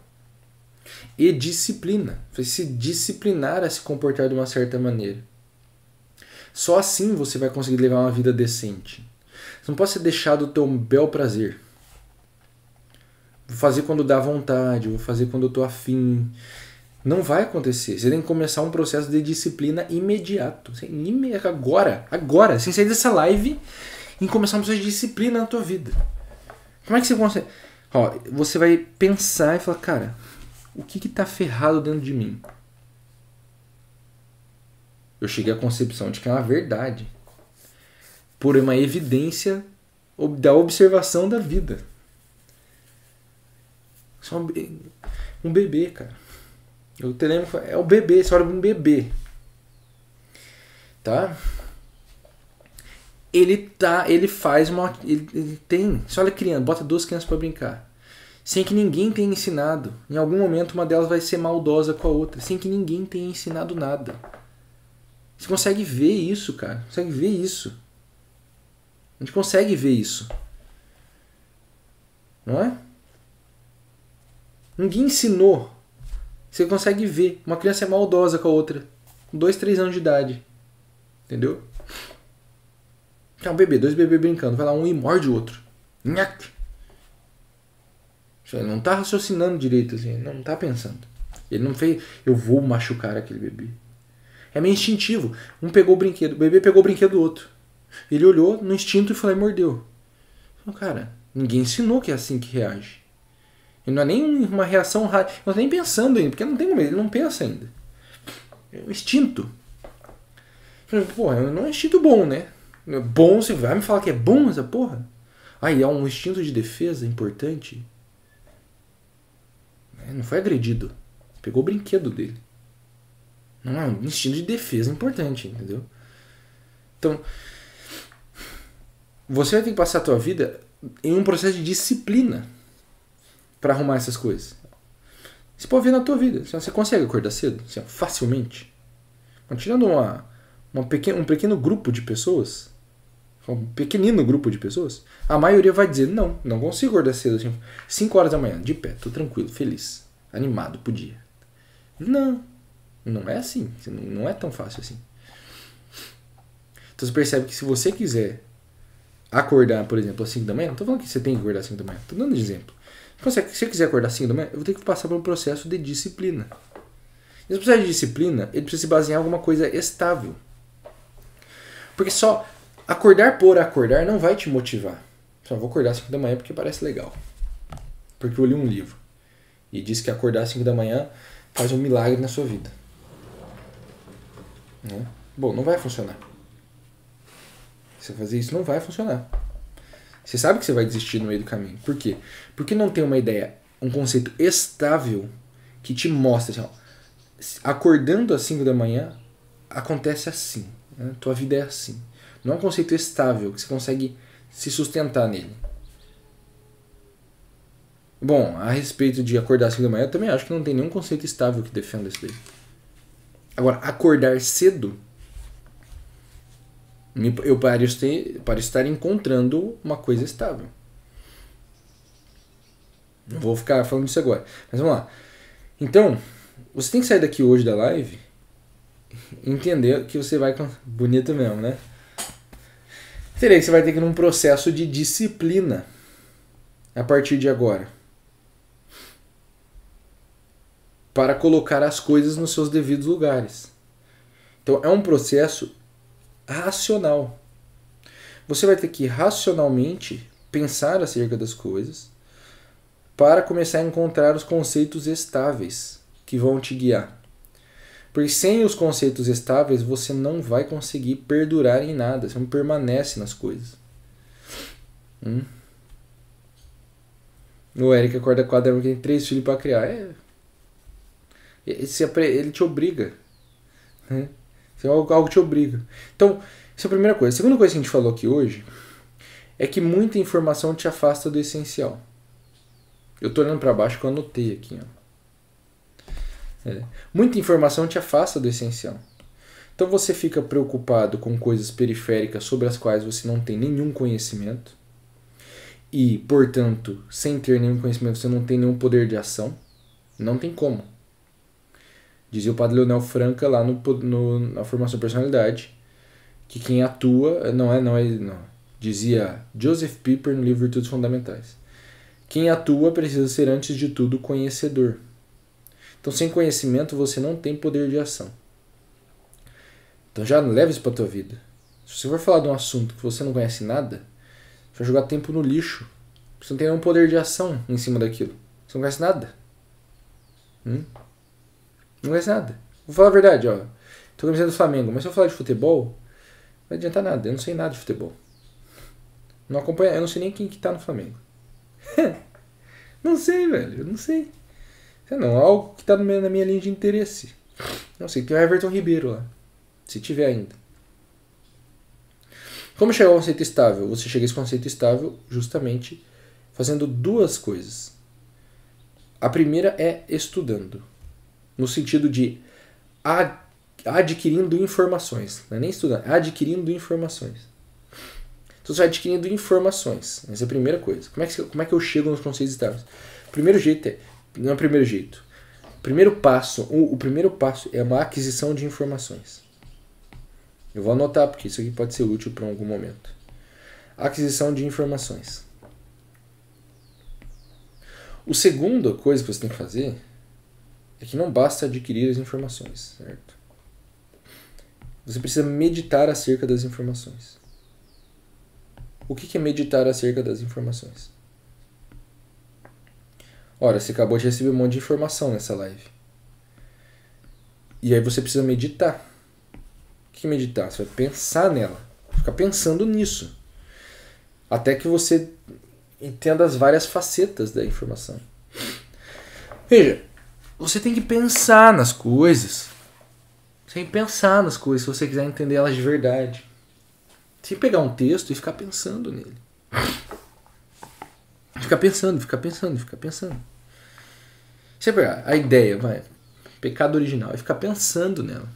e disciplina. Você se disciplinar a se comportar de uma certa maneira. Só assim você vai conseguir levar uma vida decente. Você não pode ser deixado o teu bel prazer. Vou fazer quando dá vontade, vou fazer quando eu tô afim. Não vai acontecer. Você tem que começar um processo de disciplina imediato. Agora, agora, sem sair dessa live e começar um processo de disciplina na tua vida. Como é que você consegue? Ó, você vai pensar e falar, cara, o que que tá ferrado dentro de mim? Eu cheguei à concepção de que é uma verdade por uma evidência da observação da vida. Só um bebê, cara. Eu te lembro, é o bebê, você olha um bebê. Tá? Ele tá, ele faz uma ele, ele tem, você olha criança, bota duas crianças para brincar. Sem que ninguém tenha ensinado. Em algum momento uma delas vai ser maldosa com a outra, sem que ninguém tenha ensinado nada. Você consegue ver isso, cara. Consegue ver isso. A gente consegue ver isso. Não é? Ninguém ensinou. Você consegue ver. Uma criança é maldosa com a outra. Com dois, três anos de idade. Entendeu? É um bebê, dois bebês brincando. Vai lá um e morde o outro. Nhac. Ele não tá raciocinando direito, assim. Não, não tá pensando. Ele não fez. Eu vou machucar aquele bebê. É meio instintivo. Um pegou o brinquedo, o bebê pegou o brinquedo do outro. Ele olhou no instinto e falou: e mordeu. Então, cara, ninguém ensinou que é assim que reage. não é nem uma reação rápida. Não tá nem pensando ainda, porque não tem como, ele não pensa ainda. É um instinto. Porra, é, não é um instinto bom, né? É bom, você vai me falar que é bom essa porra? Aí ah, é um instinto de defesa importante. É, não foi agredido. Pegou o brinquedo dele. Não é um instinto de defesa importante, entendeu? Então, você vai ter que passar a tua vida em um processo de disciplina para arrumar essas coisas. Você pode ver na tua vida. Você consegue acordar cedo? Assim, facilmente. Mas tirando uma, uma pequeno, um pequeno grupo de pessoas, um pequenino grupo de pessoas, a maioria vai dizer, não, não consigo acordar cedo. Assim, 5 horas da manhã, de pé, tô tranquilo, feliz, animado, podia. Não, não é assim. Não é tão fácil assim. Então você percebe que se você quiser acordar, por exemplo, às da manhã, não estou falando que você tem que acordar às da manhã, estou dando de exemplo. Então, se você é quiser acordar às da manhã, eu vou ter que passar por um processo de disciplina. E se precisar de disciplina, ele precisa se basear em alguma coisa estável. Porque só acordar por acordar não vai te motivar. Só vou acordar às 5 da manhã porque parece legal. Porque eu li um livro. E diz que acordar às 5 da manhã faz um milagre na sua vida. Né? Bom, não vai funcionar. Você fazer isso não vai funcionar. Você sabe que você vai desistir no meio do caminho. Por quê? Porque não tem uma ideia, um conceito estável que te mostra assim, ó, acordando às 5 da manhã, acontece assim. Né? Tua vida é assim. Não é um conceito estável que você consegue se sustentar nele. Bom, a respeito de acordar às 5 da manhã, eu também acho que não tem nenhum conceito estável que defenda isso daí. Agora, acordar cedo, eu pareço, ter, pareço estar encontrando uma coisa estável. Não vou ficar falando disso agora. Mas vamos lá. Então, você tem que sair daqui hoje da live entender que você vai. Bonito mesmo, né? Entender que você vai ter que ir num processo de disciplina a partir de agora. para colocar as coisas nos seus devidos lugares. Então é um processo racional. Você vai ter que racionalmente pensar acerca das coisas para começar a encontrar os conceitos estáveis que vão te guiar. Porque sem os conceitos estáveis você não vai conseguir perdurar em nada, você não permanece nas coisas. Hum? O Eric acorda Débora que tem três filhos para criar. É, é ele te obriga. Né? É algo te obriga. Então, essa é a primeira coisa. A segunda coisa que a gente falou aqui hoje é que muita informação te afasta do essencial. Eu estou olhando para baixo que eu anotei aqui. É. Muita informação te afasta do essencial. Então você fica preocupado com coisas periféricas sobre as quais você não tem nenhum conhecimento. E, portanto, sem ter nenhum conhecimento, você não tem nenhum poder de ação. Não tem como. Dizia o padre Leonel Franca lá no, no na formação personalidade que quem atua não é não é não. Dizia Joseph Piper no livro Virtudes Fundamentais. Quem atua precisa ser antes de tudo conhecedor. Então sem conhecimento você não tem poder de ação. Então já leva isso para tua vida. Se você for falar de um assunto que você não conhece nada, você vai jogar tempo no lixo. Você não tem nenhum poder de ação em cima daquilo. Você não conhece nada. Hum? Não conhece é nada. Vou falar a verdade, ó. Tô começando do Flamengo, mas se eu falar de futebol, não vai adiantar nada. Eu não sei nada de futebol. Não acompanha, eu não sei nem quem que tá no Flamengo. não sei, velho. Eu não sei. Sei é, não, é algo que tá meu, na minha linha de interesse. Não sei, tem o Everton Ribeiro lá. Se tiver ainda. Como chegar ao conceito estável? Você chega a esse conceito estável justamente fazendo duas coisas. A primeira é estudando no sentido de ad, adquirindo informações, não é nem estudando, é adquirindo informações. Então você vai adquirindo informações, essa é a primeira coisa. Como é que, como é que eu chego nos conceitos externos? Primeiro jeito é, não é o primeiro jeito. Primeiro passo, o, o primeiro passo é uma aquisição de informações. Eu vou anotar porque isso aqui pode ser útil para algum momento. Aquisição de informações. O segundo coisa que você tem que fazer é que não basta adquirir as informações, certo? Você precisa meditar acerca das informações. O que é meditar acerca das informações? Ora, você acabou de receber um monte de informação nessa live. E aí você precisa meditar. O que é meditar? Você vai pensar nela. Ficar pensando nisso. Até que você entenda as várias facetas da informação. Veja, você tem que pensar nas coisas. Você tem que pensar nas coisas se você quiser entender elas de verdade. Sem pegar um texto e ficar pensando nele. Ficar pensando, ficar pensando, ficar pensando. Você pegar a ideia, vai. Pecado original, e ficar pensando nela.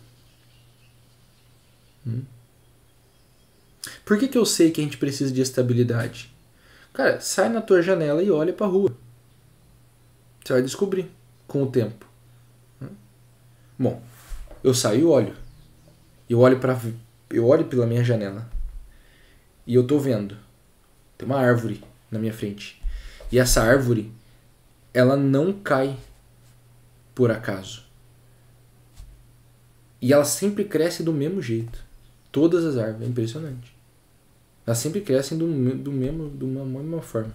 Hum? Por que, que eu sei que a gente precisa de estabilidade? Cara, sai na tua janela e olha pra rua. Você vai descobrir com o tempo. Bom, eu saio e olho. Eu olho para eu olho pela minha janela. E eu tô vendo. Tem uma árvore na minha frente. E essa árvore ela não cai por acaso. E ela sempre cresce do mesmo jeito. Todas as árvores, é impressionante. Elas sempre crescem do, do mesmo, da mesma forma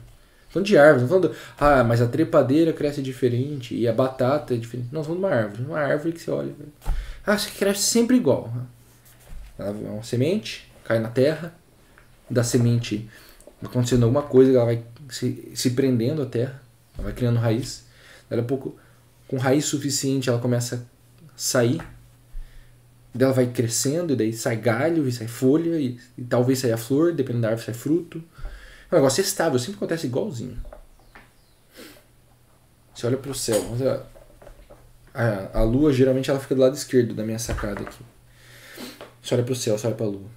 falando de árvores, não falando, ah, mas a trepadeira cresce diferente e a batata é diferente. não falando de uma árvore, uma árvore que você olha. Ah, você cresce sempre igual. Ela é uma semente, cai na terra, da semente acontecendo alguma coisa, ela vai se, se prendendo à terra, ela vai criando raiz. Daí a pouco, com raiz suficiente, ela começa a sair. dela ela vai crescendo, e daí sai galho, e sai folha, e, e talvez saia flor, dependendo da árvore, sai fruto. É um negócio estável, sempre acontece igualzinho. Você olha pro céu. A, a, lua geralmente ela fica do lado esquerdo da minha sacada aqui. Você olha pro céu, você olha pra lua.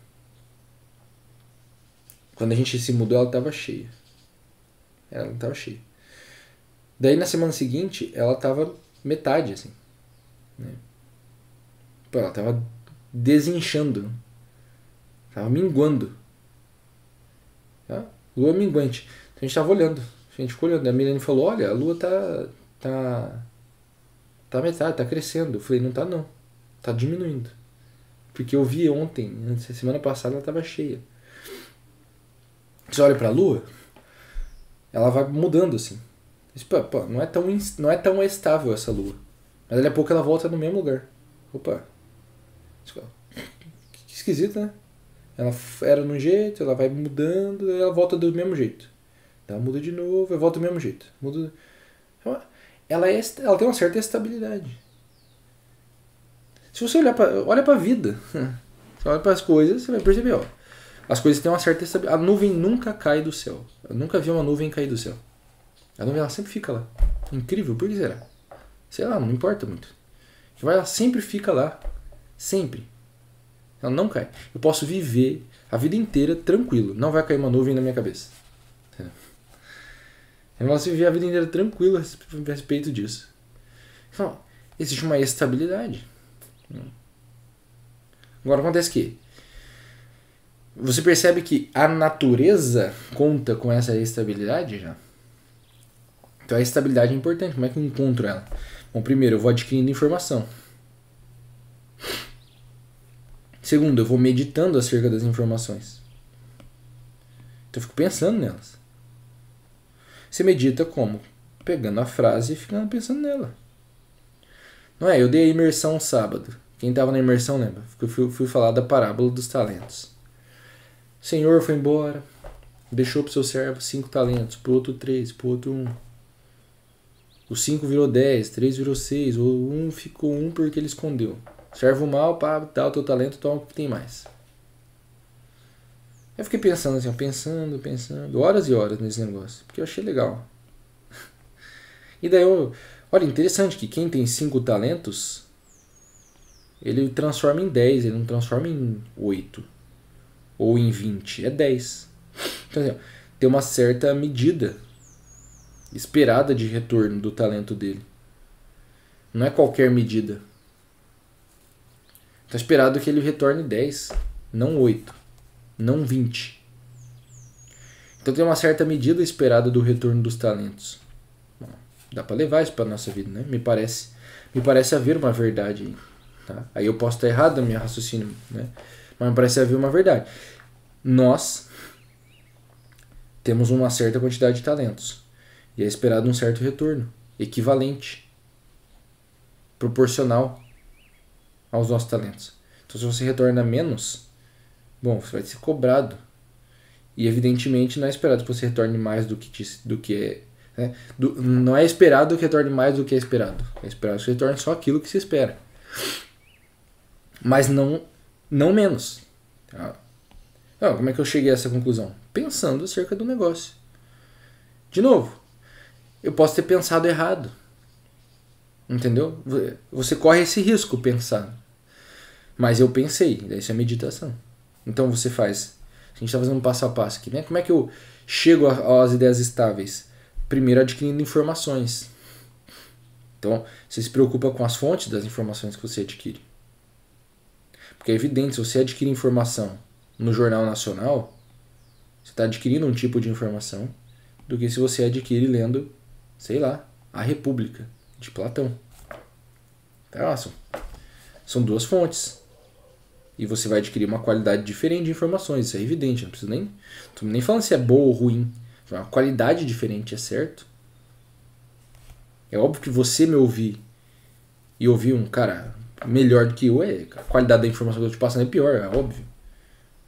Quando a gente se mudou, ela tava cheia. Ela estava tava cheia. Daí na semana seguinte, ela tava metade, assim. Né? Pô, ela tava desinchando. Tava minguando. Lua minguante. Então a gente estava olhando. A gente ficou olhando. A Milene falou: Olha, a lua tá. tá. tá metade, tá crescendo. Eu falei: Não tá não. Tá diminuindo. Porque eu vi ontem, semana passada ela estava cheia. Você olha para a lua, ela vai mudando assim. Pô, pô, não, é tão, não é tão estável essa lua. Mas daqui a pouco ela volta no mesmo lugar. Opa. Que esquisito, né? Ela era de um jeito, ela vai mudando, ela volta do mesmo jeito. Então, ela muda de novo, ela volta do mesmo jeito. Muda. Então, ela, é, ela tem uma certa estabilidade. Se você olhar pra, olha para a vida, você olha para as coisas, você vai perceber, ó, as coisas têm uma certa estabilidade. A nuvem nunca cai do céu. Eu nunca vi uma nuvem cair do céu. A nuvem ela sempre fica lá. Incrível, por que será? Sei lá, não importa muito. Vai, ela sempre fica lá. Sempre. Ela não cai. Eu posso viver a vida inteira tranquilo. Não vai cair uma nuvem na minha cabeça. Eu posso viver a vida inteira tranquilo a respeito disso. Então, existe uma estabilidade. Agora acontece que você percebe que a natureza conta com essa estabilidade já. Então a estabilidade é importante. Como é que eu encontro ela? Bom, primeiro eu vou adquirindo informação. Segundo, eu vou meditando acerca das informações. Então eu fico pensando nelas. Você medita como? Pegando a frase e ficando pensando nela. Não é? Eu dei a imersão sábado. Quem estava na imersão lembra? Eu fui, fui falar da parábola dos talentos. O senhor foi embora, deixou para o seu servo cinco talentos, para o outro três, para o outro um. O cinco virou dez, três virou seis, ou um ficou um porque ele escondeu. Serve o mal, pá, tal, teu talento, toma o que tem mais. Eu fiquei pensando assim, pensando, pensando, horas e horas nesse negócio, porque eu achei legal. E daí eu. Olha, interessante que quem tem cinco talentos, ele transforma em 10, ele não transforma em 8 ou em 20, é 10. Então, assim, tem uma certa medida esperada de retorno do talento dele. Não é qualquer medida. Está esperado que ele retorne 10, não 8, não 20. Então tem uma certa medida esperada do retorno dos talentos. Bom, dá para levar isso para nossa vida, né? Me parece, me parece haver uma verdade aí. Tá? Aí eu posso estar errado no meu raciocínio, né? Mas me parece haver uma verdade. Nós temos uma certa quantidade de talentos e é esperado um certo retorno equivalente, proporcional aos nossos talentos. Então, se você retorna menos, bom, você vai ser cobrado. E, evidentemente, não é esperado que você retorne mais do que, te, do que é. Né? Do, não é esperado que retorne mais do que é esperado. É esperado que você retorne só aquilo que se espera. Mas não, não menos. Tá? Então, como é que eu cheguei a essa conclusão? Pensando acerca do negócio. De novo, eu posso ter pensado errado. Entendeu? Você corre esse risco pensar, Mas eu pensei, isso é meditação. Então você faz. A gente está fazendo um passo a passo aqui, né? Como é que eu chego às ideias estáveis? Primeiro adquirindo informações. Então, você se preocupa com as fontes das informações que você adquire. Porque é evidente, se você adquire informação no Jornal Nacional, você está adquirindo um tipo de informação do que se você adquire lendo, sei lá, a República de Platão. Tá? São, são duas fontes. E você vai adquirir uma qualidade diferente de informações, isso é evidente, não preciso nem. Tô nem falando se é boa ou ruim. uma qualidade diferente, é certo? É óbvio que você me ouvir e ouvir um cara melhor do que eu, é, a qualidade da informação que eu tô te passando é pior, é óbvio.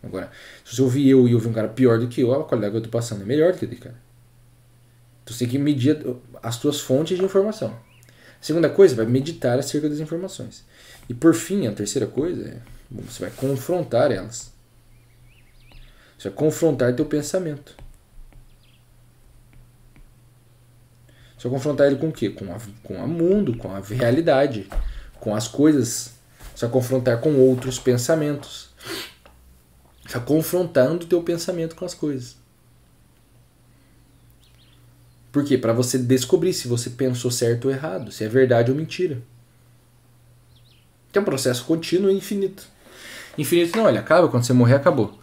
Agora, se você ouvir eu e ouvir um cara pior do que eu, a qualidade que eu tô passando é melhor do que ele, cara. Então você tem que medir as tuas fontes de informação. Segunda coisa, vai meditar acerca das informações. E por fim, a terceira coisa é você vai confrontar elas. Você vai confrontar teu pensamento. Você vai confrontar ele com o quê? Com a, com a mundo, com a realidade, com as coisas. Você vai confrontar com outros pensamentos. Você vai confrontando teu pensamento com as coisas. Porque para você descobrir se você pensou certo ou errado, se é verdade ou mentira. Que é um processo contínuo e infinito. Infinito não, ele acaba, quando você morrer, acabou.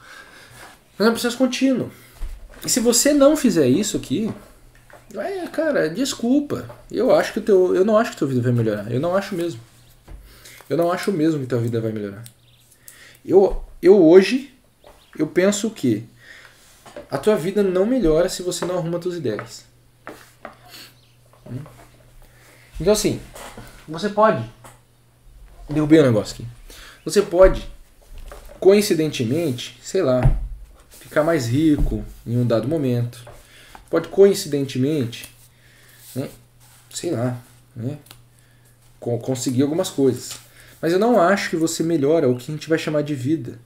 Mas é um processo contínuo. E se você não fizer isso aqui, é, cara, desculpa. Eu acho que teu, eu não acho que tua vida vai melhorar. Eu não acho mesmo. Eu não acho mesmo que tua vida vai melhorar. Eu, eu hoje eu penso que a tua vida não melhora se você não arruma tuas ideias. Então assim, você pode. Derrubei um negócio aqui. Você pode, coincidentemente, sei lá, ficar mais rico em um dado momento. Pode coincidentemente, né, sei lá, né, conseguir algumas coisas. Mas eu não acho que você melhora o que a gente vai chamar de vida.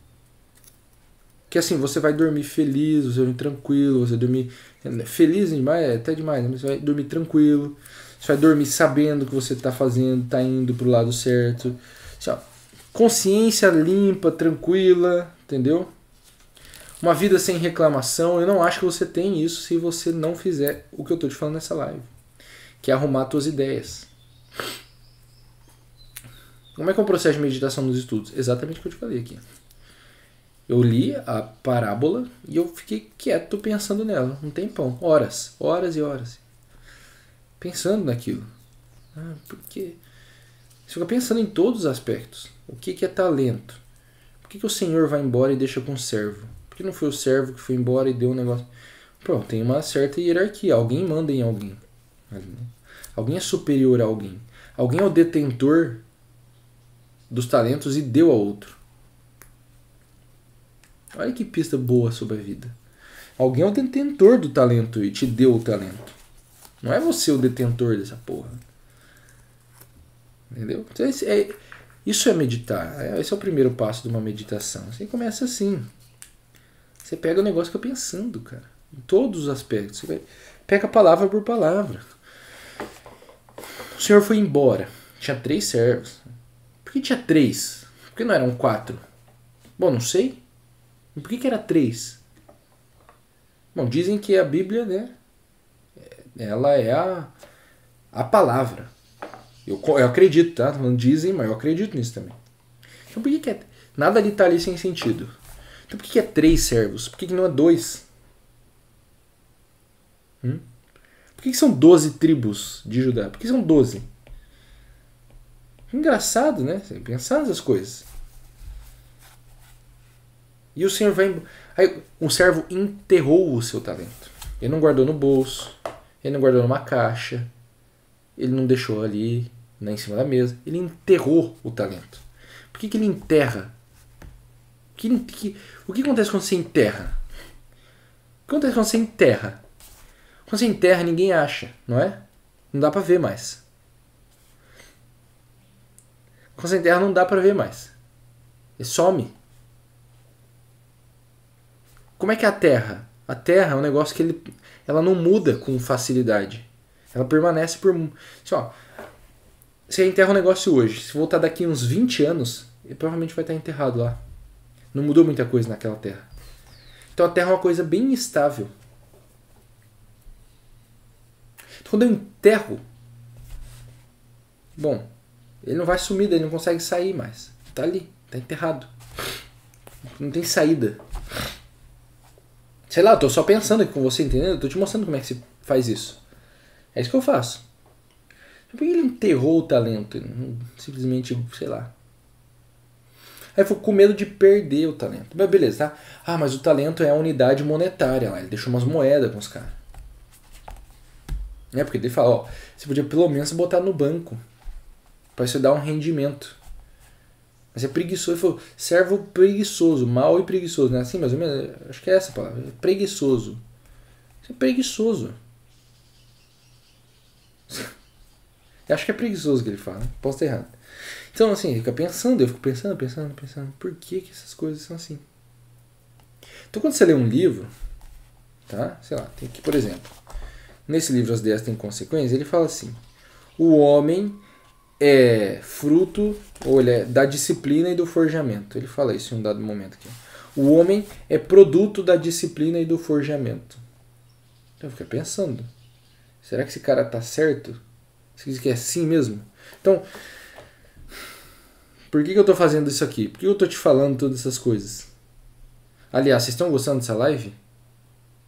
Que assim, você vai dormir feliz, você vai dormir tranquilo, você vai dormir. Né, feliz demais, é até demais, né, mas você vai dormir tranquilo. Você vai dormir sabendo que você está fazendo, está indo para o lado certo. Assim, consciência limpa, tranquila, entendeu? Uma vida sem reclamação. Eu não acho que você tem isso se você não fizer o que eu estou te falando nessa live, que é arrumar suas ideias. Como é que é o processo de meditação nos estudos? Exatamente o que eu te falei aqui. Eu li a parábola e eu fiquei quieto pensando nela um tempão, horas, horas e horas pensando naquilo. Ah, porque você fica pensando em todos os aspectos. O que, que é talento? Por que, que o senhor vai embora e deixa com o servo? Por que não foi o servo que foi embora e deu um negócio? Pronto, tem uma certa hierarquia. Alguém manda em alguém. Né? Alguém é superior a alguém. Alguém é o detentor dos talentos e deu a outro. Olha que pista boa sobre a vida. Alguém é o detentor do talento e te deu o talento. Não é você o detentor dessa porra. Entendeu? Então, é, isso é meditar. É, esse é o primeiro passo de uma meditação. Você começa assim. Você pega o negócio que eu pensando, cara. Em todos os aspectos. Você pega palavra por palavra. O senhor foi embora. Tinha três servos. Por que tinha três? Por que não eram quatro? Bom, não sei. Por que, que era três? Bom, dizem que a Bíblia, né? ela é a, a palavra. Eu, eu acredito, tá? Não dizem, mas eu acredito nisso também. Então por que, que é, nada ali tá ali sem sentido? Então por que, que é três servos? Por que, que não é dois? Hum? Por que, que são doze tribos de Judá? Por que são doze? Engraçado, né? Pensar nessas coisas. E o senhor vai. Aí, um servo enterrou o seu talento. Ele não guardou no bolso ele não guardou numa caixa, ele não deixou ali né, em cima da mesa, ele enterrou o talento. Por que, que ele enterra? o que, que, o que acontece quando você enterra? O que acontece quando você enterra? Quando você enterra, ninguém acha, não é? Não dá pra ver mais. Quando você enterra, não dá pra ver mais. Ele some. Como é que é a terra? A terra é um negócio que ele ela não muda com facilidade. Ela permanece por. Assim, ó, você enterra um negócio hoje, se voltar daqui uns 20 anos, ele provavelmente vai estar enterrado lá. Não mudou muita coisa naquela terra. Então a terra é uma coisa bem estável. Então, quando eu enterro, bom, ele não vai sumir, ele não consegue sair mais. Tá ali, tá enterrado. Não tem saída. Sei lá, eu tô só pensando aqui com você, entendeu? Eu tô te mostrando como é que se faz isso. É isso que eu faço. Por que ele enterrou o talento? Simplesmente, sei lá. Aí ficou com medo de perder o talento. Mas beleza, tá? Ah, mas o talento é a unidade monetária lá. Ele deixou umas moedas com os caras. É Porque ele fala, ó, você podia pelo menos botar no banco. para isso dar um rendimento. Mas é preguiçoso. Ele falou, servo preguiçoso, mal e preguiçoso. Né? Assim, mais ou menos, acho que é essa a palavra. Preguiçoso. Você é preguiçoso. Eu acho que é preguiçoso que ele fala, né? posso estar errado. Então, assim, fica pensando, eu fico pensando, pensando, pensando. Por que, que essas coisas são assim? Então, quando você lê um livro, tá? Sei lá, tem aqui, por exemplo, nesse livro As Ideias Têm Consequências, ele fala assim: o homem é fruto ou ele é da disciplina e do forjamento. Ele fala isso em um dado momento aqui. O homem é produto da disciplina e do forjamento. Eu fiquei pensando. Será que esse cara tá certo? Você diz que é assim mesmo? Então, por que, que eu tô fazendo isso aqui? Por que eu tô te falando todas essas coisas? Aliás, vocês estão gostando dessa live?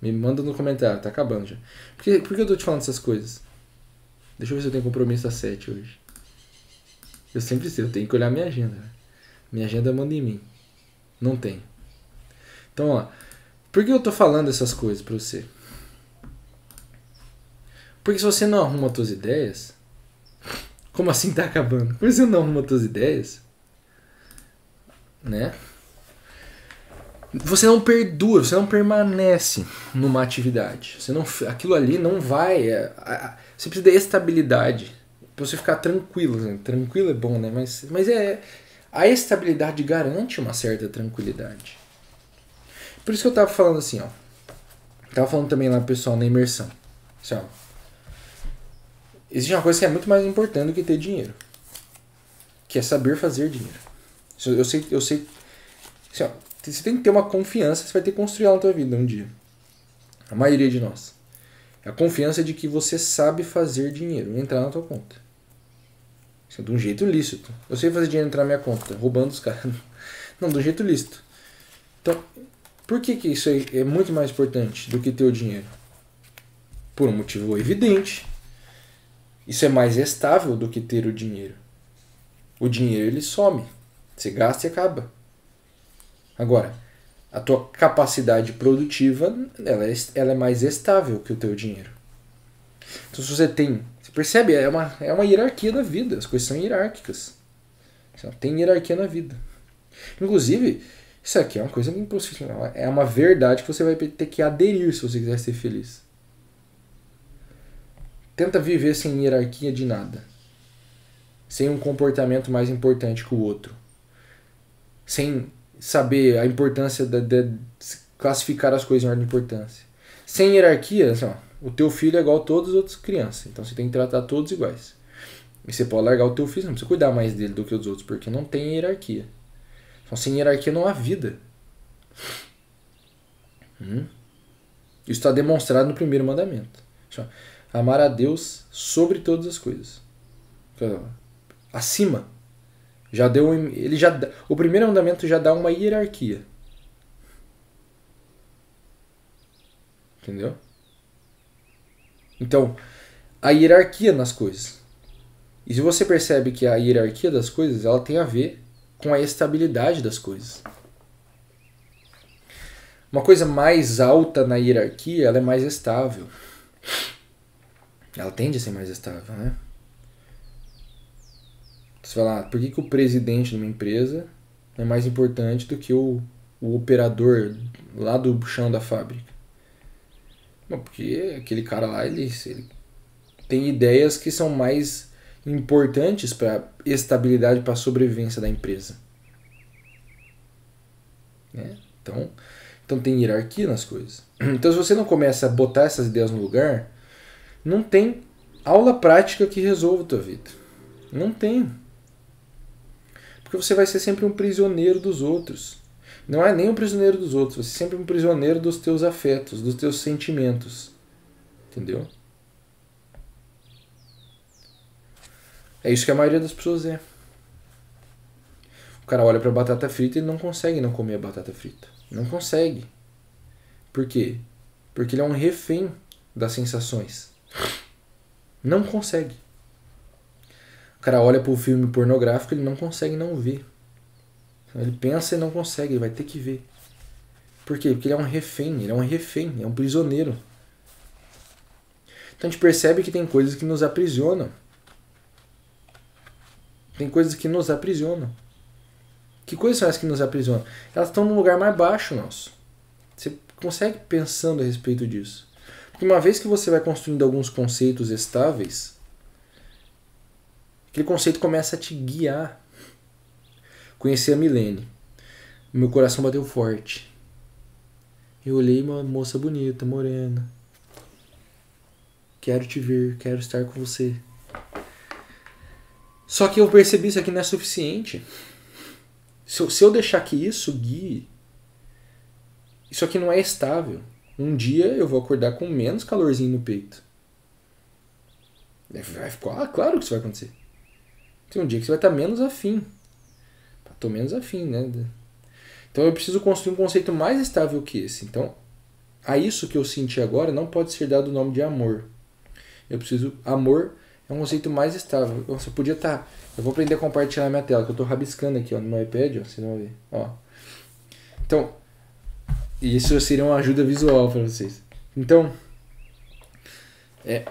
Me manda no comentário, tá acabando já. Por que, por que eu tô te falando essas coisas? Deixa eu ver se eu tenho compromisso às 7 hoje. Eu sempre sei, eu tenho que olhar minha agenda. Minha agenda manda em mim. Não tem. Então, ó, por que eu tô falando essas coisas para você? Porque se você não arruma suas ideias, como assim tá acabando? Por que você não arruma suas ideias? Né? Você não perdura, você não permanece numa atividade. Você não, aquilo ali não vai. É, é, você precisa de estabilidade pra você ficar tranquilo. Né? Tranquilo é bom, né? Mas, mas é. A estabilidade garante uma certa tranquilidade. Por isso que eu tava falando assim, ó. Tava falando também lá, pessoal, na imersão. Assim, ó. Existe uma coisa que é muito mais importante do que ter dinheiro. Que é saber fazer dinheiro. Eu sei, eu sei. Assim, ó, você tem que ter uma confiança, você vai ter que construir ela na tua vida um dia. A maioria de nós. A confiança de que você sabe fazer dinheiro, entrar na tua conta. É de um jeito lícito. Eu sei fazer dinheiro entrar na minha conta, roubando os caras. Não, de um jeito lícito. Então, por que, que isso é muito mais importante do que ter o dinheiro? Por um motivo evidente. Isso é mais estável do que ter o dinheiro. O dinheiro ele some. Você gasta e acaba. Agora, a tua capacidade produtiva ela é, ela é mais estável que o teu dinheiro. Então, se você tem Percebe? É uma, é uma hierarquia da vida. As coisas são hierárquicas. Tem hierarquia na vida. Inclusive, isso aqui é uma coisa impossível. É? é uma verdade que você vai ter que aderir se você quiser ser feliz. Tenta viver sem hierarquia de nada. Sem um comportamento mais importante que o outro. Sem saber a importância de, de classificar as coisas em ordem de importância. Sem hierarquia, assim, ó, o teu filho é igual a todas as outras crianças, então você tem que tratar todos iguais. E você pode largar o teu filho, você não precisa cuidar mais dele do que os outros, porque não tem hierarquia. Então, sem hierarquia não há vida. Hum? Isso está demonstrado no primeiro mandamento. Amar a Deus sobre todas as coisas. Acima. Já deu, ele já, o primeiro mandamento já dá uma hierarquia. Entendeu? Então, a hierarquia nas coisas. E se você percebe que a hierarquia das coisas, ela tem a ver com a estabilidade das coisas. Uma coisa mais alta na hierarquia, ela é mais estável. Ela tende a ser mais estável, né? Você vai lá, ah, por que, que o presidente de uma empresa é mais importante do que o, o operador lá do chão da fábrica? Não, porque aquele cara lá, ele, ele tem ideias que são mais importantes para a estabilidade, para a sobrevivência da empresa. Né? Então, então tem hierarquia nas coisas. Então se você não começa a botar essas ideias no lugar, não tem aula prática que resolva a tua vida. Não tem. Porque você vai ser sempre um prisioneiro dos outros. Não é nem um prisioneiro dos outros, você é sempre um prisioneiro dos teus afetos, dos teus sentimentos. Entendeu? É isso que a maioria das pessoas é. O cara olha para batata frita e não consegue não comer a batata frita. Não consegue. Por quê? Porque ele é um refém das sensações. Não consegue. O cara olha para o filme pornográfico, ele não consegue não ver. Ele pensa e não consegue, ele vai ter que ver. Por quê? Porque ele é um refém, ele é um refém, é um prisioneiro. Então a gente percebe que tem coisas que nos aprisionam. Tem coisas que nos aprisionam. Que coisas são essas que nos aprisionam? Elas estão num lugar mais baixo nosso. Você consegue pensando a respeito disso. Porque uma vez que você vai construindo alguns conceitos estáveis, aquele conceito começa a te guiar Conheci a Milene. Meu coração bateu forte. Eu olhei uma moça bonita, morena. Quero te ver, quero estar com você. Só que eu percebi isso aqui não é suficiente. Se eu, se eu deixar que isso guie, isso aqui não é estável. Um dia eu vou acordar com menos calorzinho no peito. É, vai ficar, ah, claro que isso vai acontecer. Tem um dia que você vai estar menos afim. Tô menos afim, né? Então eu preciso construir um conceito mais estável que esse. Então, a isso que eu senti agora não pode ser dado o nome de amor. Eu preciso. Amor é um conceito mais estável. Nossa, eu podia estar. Tá, eu vou aprender a compartilhar minha tela, que eu tô rabiscando aqui ó, no meu iPad, ó, não vê. Ó. Então, isso seria uma ajuda visual para vocês. Então, é,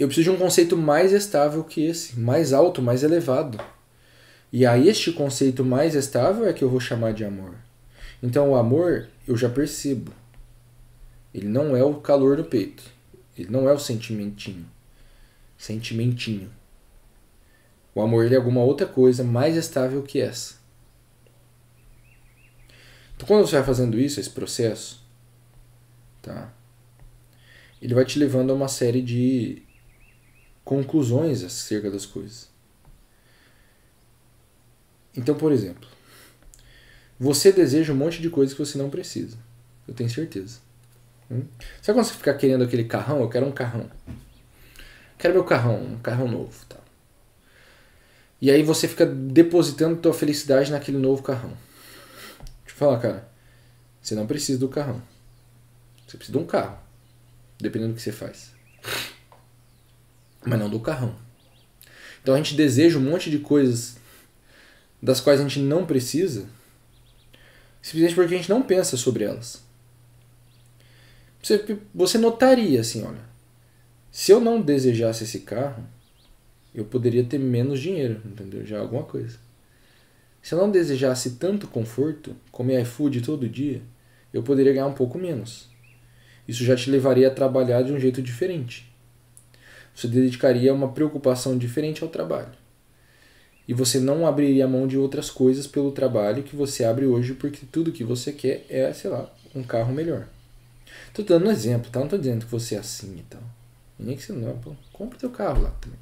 eu preciso de um conceito mais estável que esse, mais alto, mais elevado. E a este conceito mais estável é que eu vou chamar de amor. Então o amor eu já percebo. Ele não é o calor no peito. Ele não é o sentimentinho. Sentimentinho. O amor ele é alguma outra coisa mais estável que essa. Então quando você vai fazendo isso, esse processo, tá? Ele vai te levando a uma série de conclusões acerca das coisas. Então, por exemplo, você deseja um monte de coisas que você não precisa. Eu tenho certeza. Hum? Sabe quando você ficar querendo aquele carrão? Eu quero um carrão. Quero meu carrão, um carrão novo. Tá? E aí você fica depositando tua felicidade naquele novo carrão. Deixa eu falar, cara. Você não precisa do carrão. Você precisa de um carro. Dependendo do que você faz. Mas não do carrão. Então a gente deseja um monte de coisas das quais a gente não precisa, simplesmente porque a gente não pensa sobre elas. Você, você notaria assim, olha, se eu não desejasse esse carro, eu poderia ter menos dinheiro, entendeu? Já é alguma coisa. Se eu não desejasse tanto conforto, comer iFood todo dia, eu poderia ganhar um pouco menos. Isso já te levaria a trabalhar de um jeito diferente. Você dedicaria uma preocupação diferente ao trabalho e você não abriria mão de outras coisas pelo trabalho que você abre hoje, porque tudo que você quer é, sei lá, um carro melhor. Tô dando um exemplo, tá? Não tô dizendo que você é assim e tal. Nem que você não é, pô, compra teu carro lá também.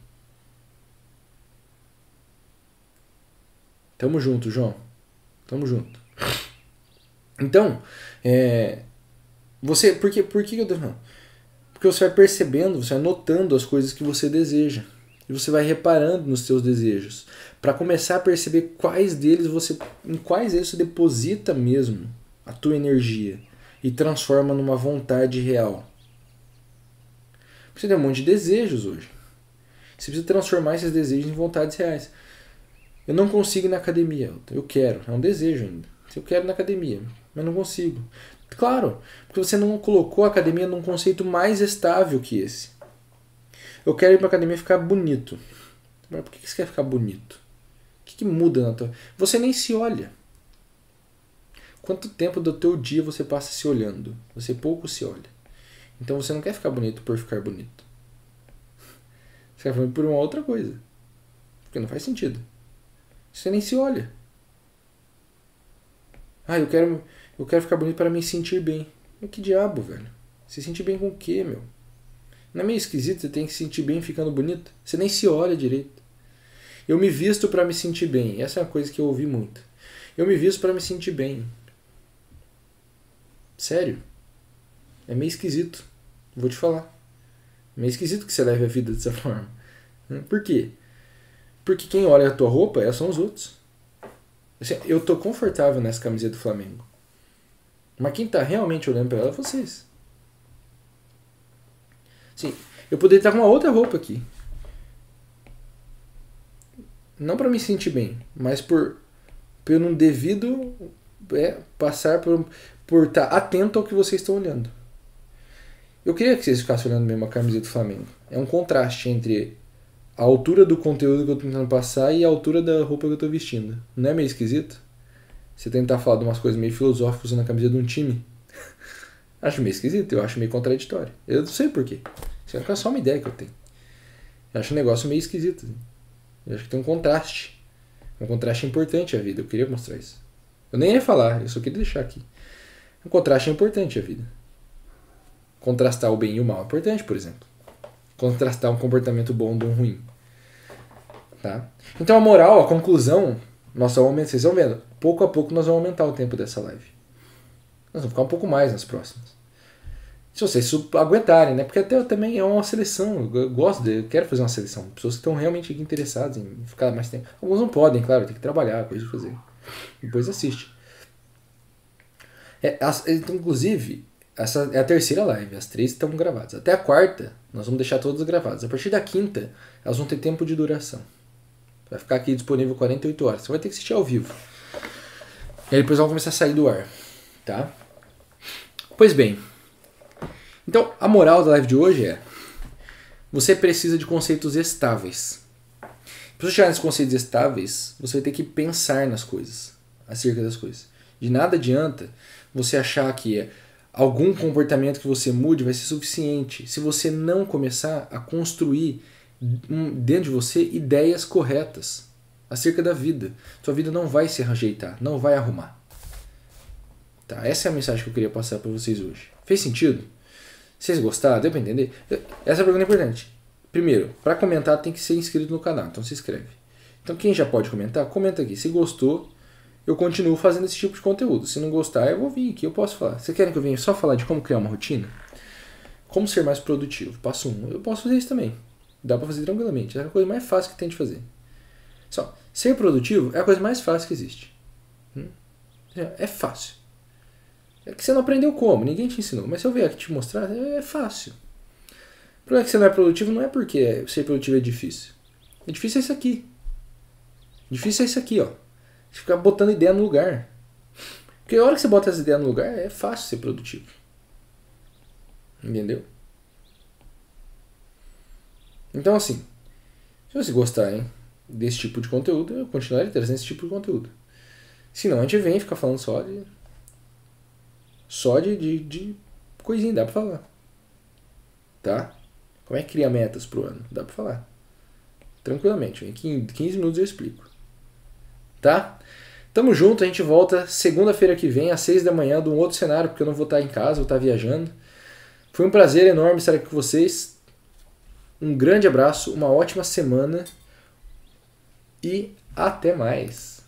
Tamo junto, João. Tamo junto. Então, é, você, por que, por que eu tô falando? Porque você vai percebendo, você vai notando as coisas que você deseja e você vai reparando nos seus desejos, para começar a perceber quais deles você em quais eles você deposita mesmo a tua energia e transforma numa vontade real. Você tem um monte de desejos hoje. Você precisa transformar esses desejos em vontades reais. Eu não consigo ir na academia. Eu quero. É um desejo ainda. Eu quero ir na academia, mas não consigo. Claro, porque você não colocou a academia num conceito mais estável que esse. Eu quero ir pra academia ficar bonito. Mas por que você quer ficar bonito? O que, que muda na tua. Você nem se olha. Quanto tempo do teu dia você passa se olhando? Você pouco se olha. Então você não quer ficar bonito por ficar bonito. Você quer ficar bonito por uma outra coisa. Porque não faz sentido. Você nem se olha. Ah, eu quero, eu quero ficar bonito para me sentir bem. Mas que diabo, velho? Se sentir bem com o quê, meu? Não é meio esquisito, você tem que se sentir bem ficando bonito? Você nem se olha direito. Eu me visto para me sentir bem. Essa é uma coisa que eu ouvi muito. Eu me visto para me sentir bem. Sério? É meio esquisito. Vou te falar. É meio esquisito que você leve a vida dessa forma. Por quê? Porque quem olha a tua roupa é são os outros. Assim, eu tô confortável nessa camiseta do Flamengo. Mas quem tá realmente olhando para ela é vocês. Sim. Eu poderia estar com uma outra roupa aqui. Não para me sentir bem, mas por pelo um devido é, passar por por estar tá atento ao que vocês estão olhando. Eu queria que vocês ficassem olhando mesmo a camiseta do Flamengo. É um contraste entre a altura do conteúdo que eu estou tentando passar e a altura da roupa que eu estou vestindo. Não é meio esquisito? Você tentar falar de umas coisas meio filosóficas usando a camisa de um time. Acho meio esquisito, eu acho meio contraditório. Eu não sei porquê. Isso é só uma ideia que eu tenho. Eu acho um negócio meio esquisito. Assim. Eu acho que tem um contraste. Um contraste importante à vida. Eu queria mostrar isso. Eu nem ia falar, eu só queria deixar aqui. Um contraste importante à vida. Contrastar o bem e o mal é importante, por exemplo. Contrastar um comportamento bom de um ruim. Tá? Então a moral, a conclusão, nós vamos aumentar. Vocês vão vendo, pouco a pouco nós vamos aumentar o tempo dessa live. Nós vamos ficar um pouco mais nas próximas. Se vocês aguentarem, né? Porque até também é uma seleção. Eu gosto, de, eu quero fazer uma seleção. Pessoas que estão realmente interessadas em ficar mais tempo. Alguns não podem, claro, tem que trabalhar, coisa de fazer. Depois assiste. É, então, inclusive, essa é a terceira live. As três estão gravadas. Até a quarta, nós vamos deixar todas gravadas. A partir da quinta, elas vão ter tempo de duração. Vai ficar aqui disponível 48 horas. Você vai ter que assistir ao vivo. E aí depois vão começar a sair do ar, tá? Pois bem, então a moral da live de hoje é: você precisa de conceitos estáveis. Para você chegar nesses conceitos estáveis, você vai ter que pensar nas coisas, acerca das coisas. De nada adianta você achar que é, algum comportamento que você mude vai ser suficiente se você não começar a construir dentro de você ideias corretas acerca da vida. Sua vida não vai se ajeitar, não vai arrumar. Tá? Essa é a mensagem que eu queria passar para vocês hoje. Fez sentido? Vocês gostaram? Deu para entender? Essa pergunta é importante. Primeiro, para comentar tem que ser inscrito no canal, então se inscreve. Então quem já pode comentar, comenta aqui. Se gostou, eu continuo fazendo esse tipo de conteúdo. Se não gostar, eu vou vir aqui, eu posso falar. Vocês querem que eu venha só falar de como criar uma rotina? Como ser mais produtivo? Passo um. Eu posso fazer isso também. Dá para fazer tranquilamente. É a coisa mais fácil que tem de fazer. Só, ser produtivo é a coisa mais fácil que existe. Hum? É fácil. É que você não aprendeu como, ninguém te ensinou. Mas se eu vier aqui te mostrar, é fácil. O problema é que você não é produtivo não é porque ser produtivo é difícil. É difícil é isso aqui. Difícil é isso aqui, ó. Você ficar botando ideia no lugar. Porque a hora que você bota as ideias no lugar, é fácil ser produtivo. Entendeu? Então, assim, se você gostar hein, desse tipo de conteúdo, eu continuarei trazendo esse tipo de conteúdo. Se não, a gente vem ficar falando só de só de, de, de coisinha, dá pra falar. Tá? Como é que cria metas pro ano? Dá pra falar. Tranquilamente. Em 15 minutos eu explico. Tá? Tamo junto, a gente volta segunda-feira que vem, às 6 da manhã, de um outro cenário, porque eu não vou estar em casa, vou estar viajando. Foi um prazer enorme estar aqui com vocês. Um grande abraço, uma ótima semana e até mais.